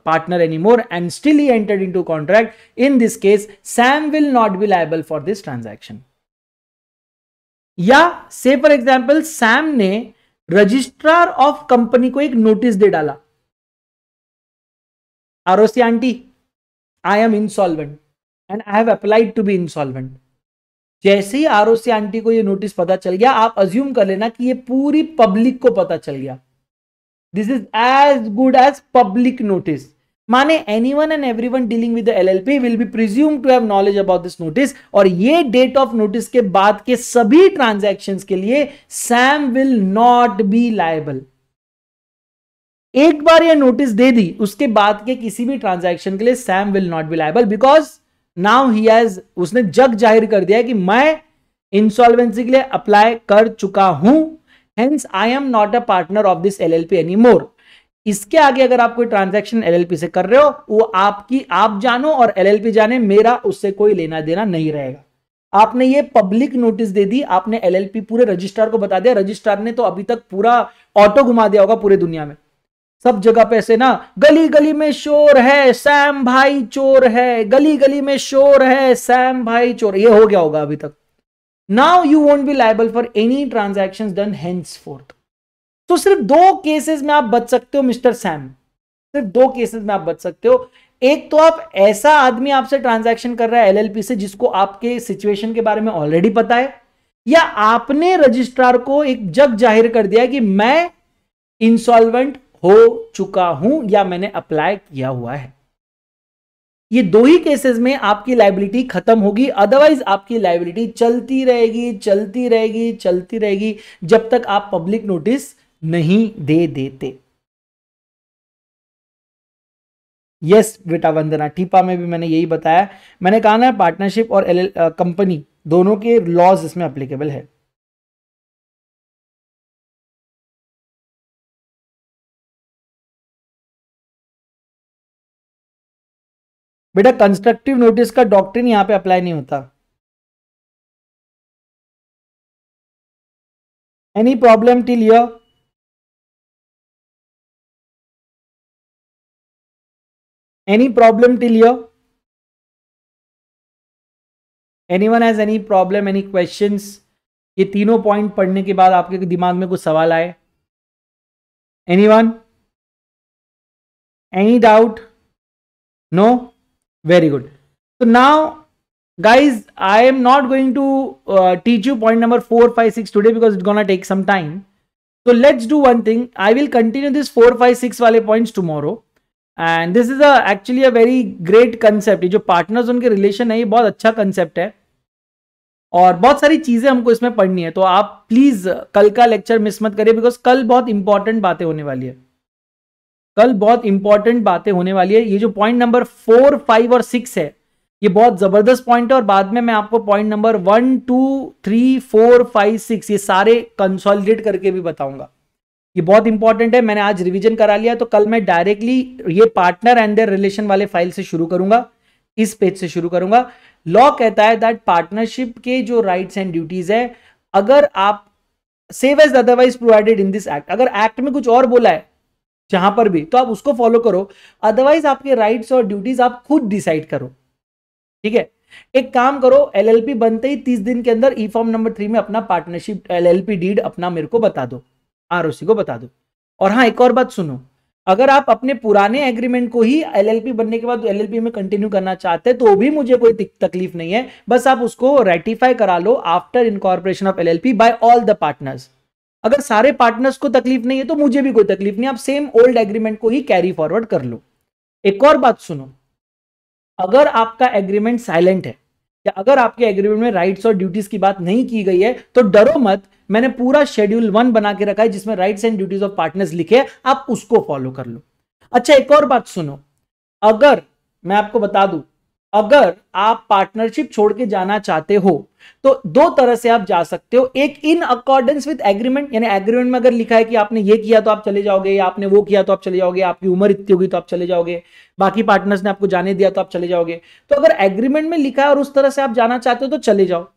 partner any more and still he entered into contract in this case Sam will not be liable for this transaction या say for example Sam ने registrar of company को एक notice दे डाला ROC आंटी I am insolvent and I have applied to be insolvent जैसे ही are aunty को ये नोटिस पता चल गया आप अज्यूम कर लेना कि ये पूरी पब्लिक को पता चल गया this is as good as public notice माने any one and every one dealing with L L P will be presume to have knowledge about this notice और ये डेट ऑफ नोटिस के बाद के सभी ट्रांजेक्शन के लिए Sam will not be liable एक बार ये नोटिस दे दी उसके बाद के किसी भी ट्रांजेक्शन के लिए Sam will not be liable because now he has उसने जग जाहिर कर दिया कि मैं इंसॉल्वेंसी के लिए अप्लाई कर चुका हूं hence I am not a partner of this L L P any more इसके आगे अगर आप कोई ट्रांजेक्शन एल से कर रहे हो वो आपकी आप जानो और एल जाने मेरा उससे कोई लेना देना नहीं रहेगा आपने ये पब्लिक नोटिस दे दी आपने एलएलपी पूरे रजिस्ट्रार को बता दिया रजिस्ट्रार ने तो अभी तक पूरा ऑटो घुमा दिया होगा पूरे दुनिया में सब जगह पे ऐसे ना गली गली में शोर है सैम भाई चोर है गली गली में शोर है सैम भाई चोर ये हो गया होगा अभी तक now you won't be liable for any transaction done henceforth तो सिर्फ दो केसेस में आप बच सकते हो मिस्टर सैम सिर्फ दो केसेस में आप बच सकते हो एक तो आप ऐसा आदमी आपसे ट्रांजैक्शन कर रहा है एलएलपी से जिसको आपके सिचुएशन के बारे में ऑलरेडी पता है या आपने रजिस्ट्रार को एक जग जाहिर कर दिया कि मैं इंसॉल्वेंट हो चुका हूं या मैंने अप्लाई किया हुआ है ये दो ही केसेस में आपकी लाइबिलिटी खत्म होगी अदरवाइज आपकी लाइबिलिटी चलती रहेगी चलती रहेगी चलती रहेगी जब तक आप पब्लिक नोटिस नहीं दे देते यस बेटा वंदना टीपा में भी मैंने यही बताया मैंने कहा ना पार्टनरशिप और एल कंपनी दोनों के लॉज इसमें अप्लीकेबल है बेटा कंस्ट्रक्टिव नोटिस का डॉक्ट्रिन यहां पे अप्लाई नहीं होता any problem till here any problem till here any one has any problem any question ये तीनों पॉइंट पढ़ने के बाद आपके दिमाग में कुछ सवाल आए any one any doubt no very good so now guys i am not going to uh, teach you point number 4 5 6 today because it's gonna take some time so let's do one thing i will continue this 4 5 6 wale points tomorrow and this is actually a very great concept ये जो partners उनके relation है ये बहुत अच्छा concept है और बहुत सारी चीजें हमको इसमें पढ़नी है तो आप प्लीज कल का लेक्चर मिस मत करिए बिकॉज कल बहुत इंपॉर्टेंट बातें होने वाली है कल बहुत इंपॉर्टेंट बातें होने वाली है ये जो पॉइंट नंबर फोर फाइव और सिक्स है ये बहुत जबरदस्त पॉइंट है और बाद में मैं आपको point number one two three four five six ये सारे कंसोलिडेट करके भी बताऊंगा ये बहुत इंपॉर्टेंट है मैंने आज रिवीजन करा लिया तो कल मैं डायरेक्टली ये पार्टनर एंड देयर रिलेशन वाले फाइल से शुरू करूंगा इस पेज से शुरू करूंगा लॉ कहता है दैट पार्टनरशिप के जो राइट्स एंड ड्यूटीज है अगर आप save as otherwise provided in this act अगर एक्ट में कुछ और बोला है जहां पर भी तो आप उसको फॉलो करो अदरवाइज आपके राइट्स और ड्यूटीज आप खुद डिसाइड करो ठीक है एक काम करो एलएलपी बनते ही तीस दिन के अंदर ई फॉर्म नंबर थ्री में अपना पार्टनरशिप एलएलपी डीड अपना मेरे को बता दो आरओसी को बता दो और हाँ एक और बात सुनो अगर आप अपने पुराने एग्रीमेंट को ही एलएलपी बनने के बाद एलएलपी में कंटिन्यू करना चाहते हैं तो भी मुझे कोई तकलीफ नहीं है बस आप उसको रेटिफाई करा लो after incorporation of LLP by all the partners अगर सारे पार्टनर्स को तकलीफ नहीं है तो मुझे भी कोई तकलीफ नहीं आप सेम ओल्ड एग्रीमेंट को ही कैरी फॉरवर्ड कर लो एक और बात सुनो अगर आपका एग्रीमेंट साइलेंट है या अगर आपके एग्रीमेंट में राइट्स और ड्यूटीज की बात नहीं की गई है तो डरो मत मैंने पूरा शेड्यूल वन बना के रखा है जिसमें rights and duties of partners लिखे आप उसको फॉलो कर लो अच्छा एक और बात सुनो अगर मैं आपको बता दूं अगर आप पार्टनरशिप छोड़ के जाना चाहते हो तो दो तरह से आप जा सकते हो एक इन अकॉर्डेंस विद एग्रीमेंट यानी एग्रीमेंट में अगर लिखा है कि आपने ये किया तो आप चले जाओगे या आपने वो किया तो आप चले जाओगे आपकी उम्र इतनी होगी तो आप चले जाओगे बाकी पार्टनर्स ने आपको जाने दिया तो आप चले जाओगे तो अगर एग्रीमेंट में लिखा है और उस तरह से आप जाना चाहते हो तो चले जाओ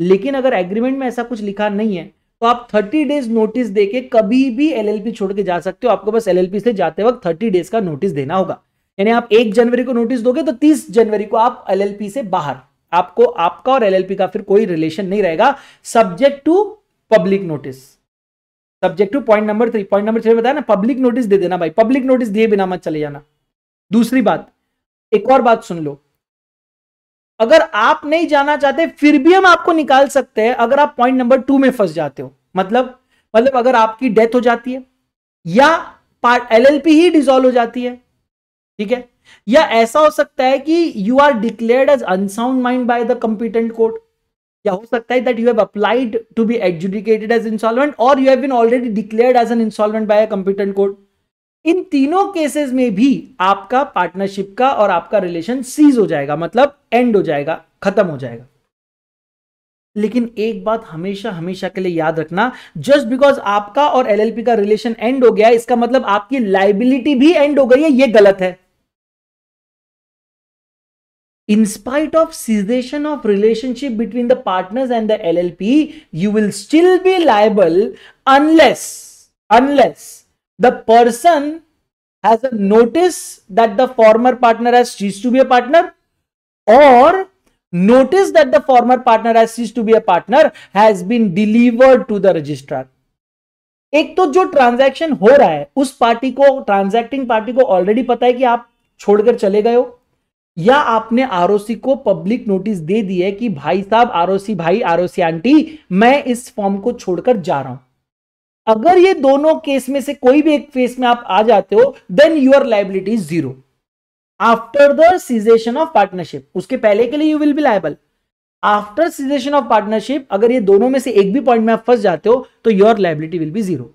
लेकिन अगर एग्रीमेंट में ऐसा कुछ लिखा नहीं है तो आप थर्टी डेज नोटिस देके कभी भी एलएलपी छोड़ के जा सकते हो आपको बस एलएलपी से जाते वक्त थर्टी डेज का नोटिस देना होगा यानी आप एक जनवरी को नोटिस दोगे तो तीस जनवरी को आप एलएलपी से बाहर आपको आपका और एलएलपी का फिर कोई रिलेशन नहीं रहेगा subject to public notice subject to point number three point number three बताया ना पब्लिक नोटिस दे देना भाई पब्लिक नोटिस दिए बिना मत चले जाना दूसरी बात एक और बात सुन लो अगर आप नहीं जाना चाहते फिर भी हम आपको निकाल सकते हैं अगर आप पॉइंट नंबर टू में फंस जाते हो मतलब मतलब अगर आपकी डेथ हो जाती है या एलएलपी ही डिजोल्व हो जाती है ठीक है या ऐसा हो सकता है कि you are declared as unsound mind by the competent court या हो सकता है that you have applied to be adjudicated as insolvent और you have been already declared as an insolvent by a competent court in तीनों cases में भी आपका partnership का और आपका रिलेशन सीज हो जाएगा मतलब एंड हो जाएगा खत्म हो जाएगा लेकिन एक बात हमेशा हमेशा के लिए याद रखना जस्ट बिकॉज आपका और एलएलपी का रिलेशन एंड हो गया इसका मतलब आपकी लाइबिलिटी भी एंड हो गई है ये गलत है in spite of cessation of relationship between the partners and the llp you will still be liable unless unless the person has a notice that the former partner has ceased to be a partner or notice that the former partner has ceased to be a partner has been delivered to the registrar एक तो जो transaction हो रहा है उस party को transacting party को already पता है कि आप छोड़कर चले गए हो या आपने आरओसी को पब्लिक नोटिस दे दी है कि भाई साहब आर भाई आर आंटी मैं इस फॉर्म को छोड़कर जा रहा हूं अगर ये दोनों केस में से कोई भी एक फेस में आप आ जाते हो then your liability zero after the cessation of partnership उसके पहले के लिए you will be liable after cessation of partnership अगर ये दोनों में से एक भी पॉइंट में आप फंस जाते हो तो your liability will be zero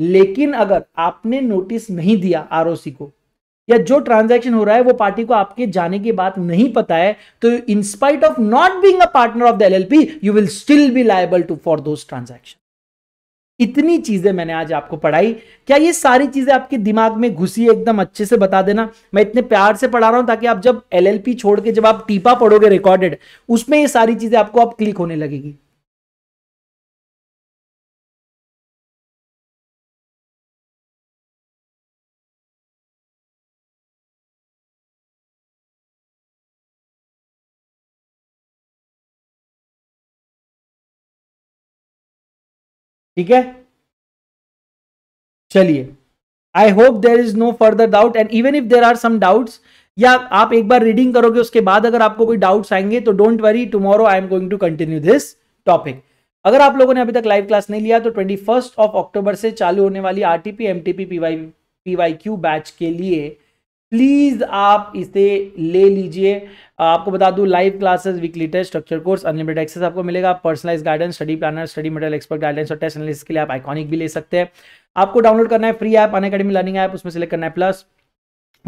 लेकिन अगर आपने नोटिस नहीं दिया आर को या जो ट्रांजैक्शन हो रहा है वो पार्टी को आपके जाने के बाद नहीं पता है तो in spite of not being a partner of the LLP you will still be liable to for those transaction इतनी चीजें मैंने आज आपको पढ़ाई क्या ये सारी चीजें आपके दिमाग में घुसी एकदम अच्छे से बता देना मैं इतने प्यार से पढ़ा रहा हूं ताकि आप जब एलएलपी छोड़ के जब आप टीपा पढ़ोगे रिकॉर्डेड उसमें ये सारी चीजें आपको अब क्लिक होने लगेगी ठीक है चलिए I hope there is no further doubt and even if there are some doubts या आप एक बार रीडिंग करोगे उसके बाद अगर आपको कोई डाउट्स आएंगे तो don't worry tomorrow I am going to continue this topic अगर आप लोगों ने अभी तक लाइव क्लास नहीं लिया तो ट्वेंटी फर्स्ट ऑफ अक्टूबर से चालू होने वाली RTP TP PY PY Q batch के लिए प्लीज़ आप इसे ले लीजिए आपको बता दूं live classes weekly test structure course unlimited access आपको मिलेगा personalize guidance study planner study material expert guidance और टेस्ट एनालिसिस के लिए आप आइकॉनिक भी ले सकते हैं आपको डाउनलोड करना है free app Unacademy learning app उसमें सेलेक्ट करना है प्लस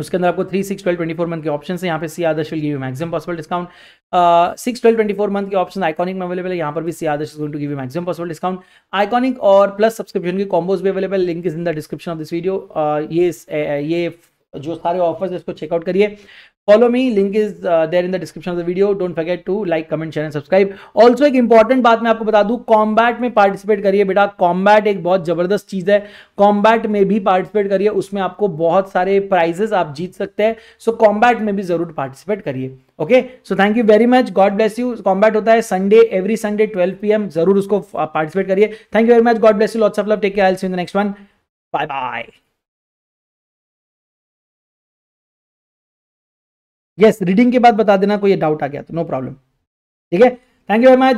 उसके अंदर आपको three six twelve twenty four month के ऑप्शन है यहाँ पे C Adarsh will give you maximum possible discount six twelve twenty four month के ऑप्शन आइकॉनिक में अवेलेबल है यहाँ पर भी C Adarsh going to give you maximum possible discount iconic और प्लस सब्सक्रिप्शन की कॉम्बोज भी available link is in the description of this video ये ये जो सारे ऑफर्स इसको चेकआउट करिए follow me link is there in the description of the video don't forget to like comment share and subscribe also एक important बात मैं आपको बता दूं कॉम्बैट में पार्टिसिपेट करिए बेटा कॉम्बैट एक बहुत जबरदस्त चीज है कॉम्बैट में भी पार्टिसिपेट करिए उसमें आपको बहुत सारे प्राइजेस आप जीत सकते हैं सो so, कॉम्बैट में भी जरूर पार्टिसिपेट करिए okay so thank you very much God bless you combat होता है Sunday every Sunday twelve P M जरूर उसको पार्टिसिपेट uh, करिए thank you very much God bless you lots of love take care I see in the next one bye bye yes reading के बाद बता देना कोई डाउट आ गया तो नो प्रॉब्लम ठीक है थैंक यू वेरी मच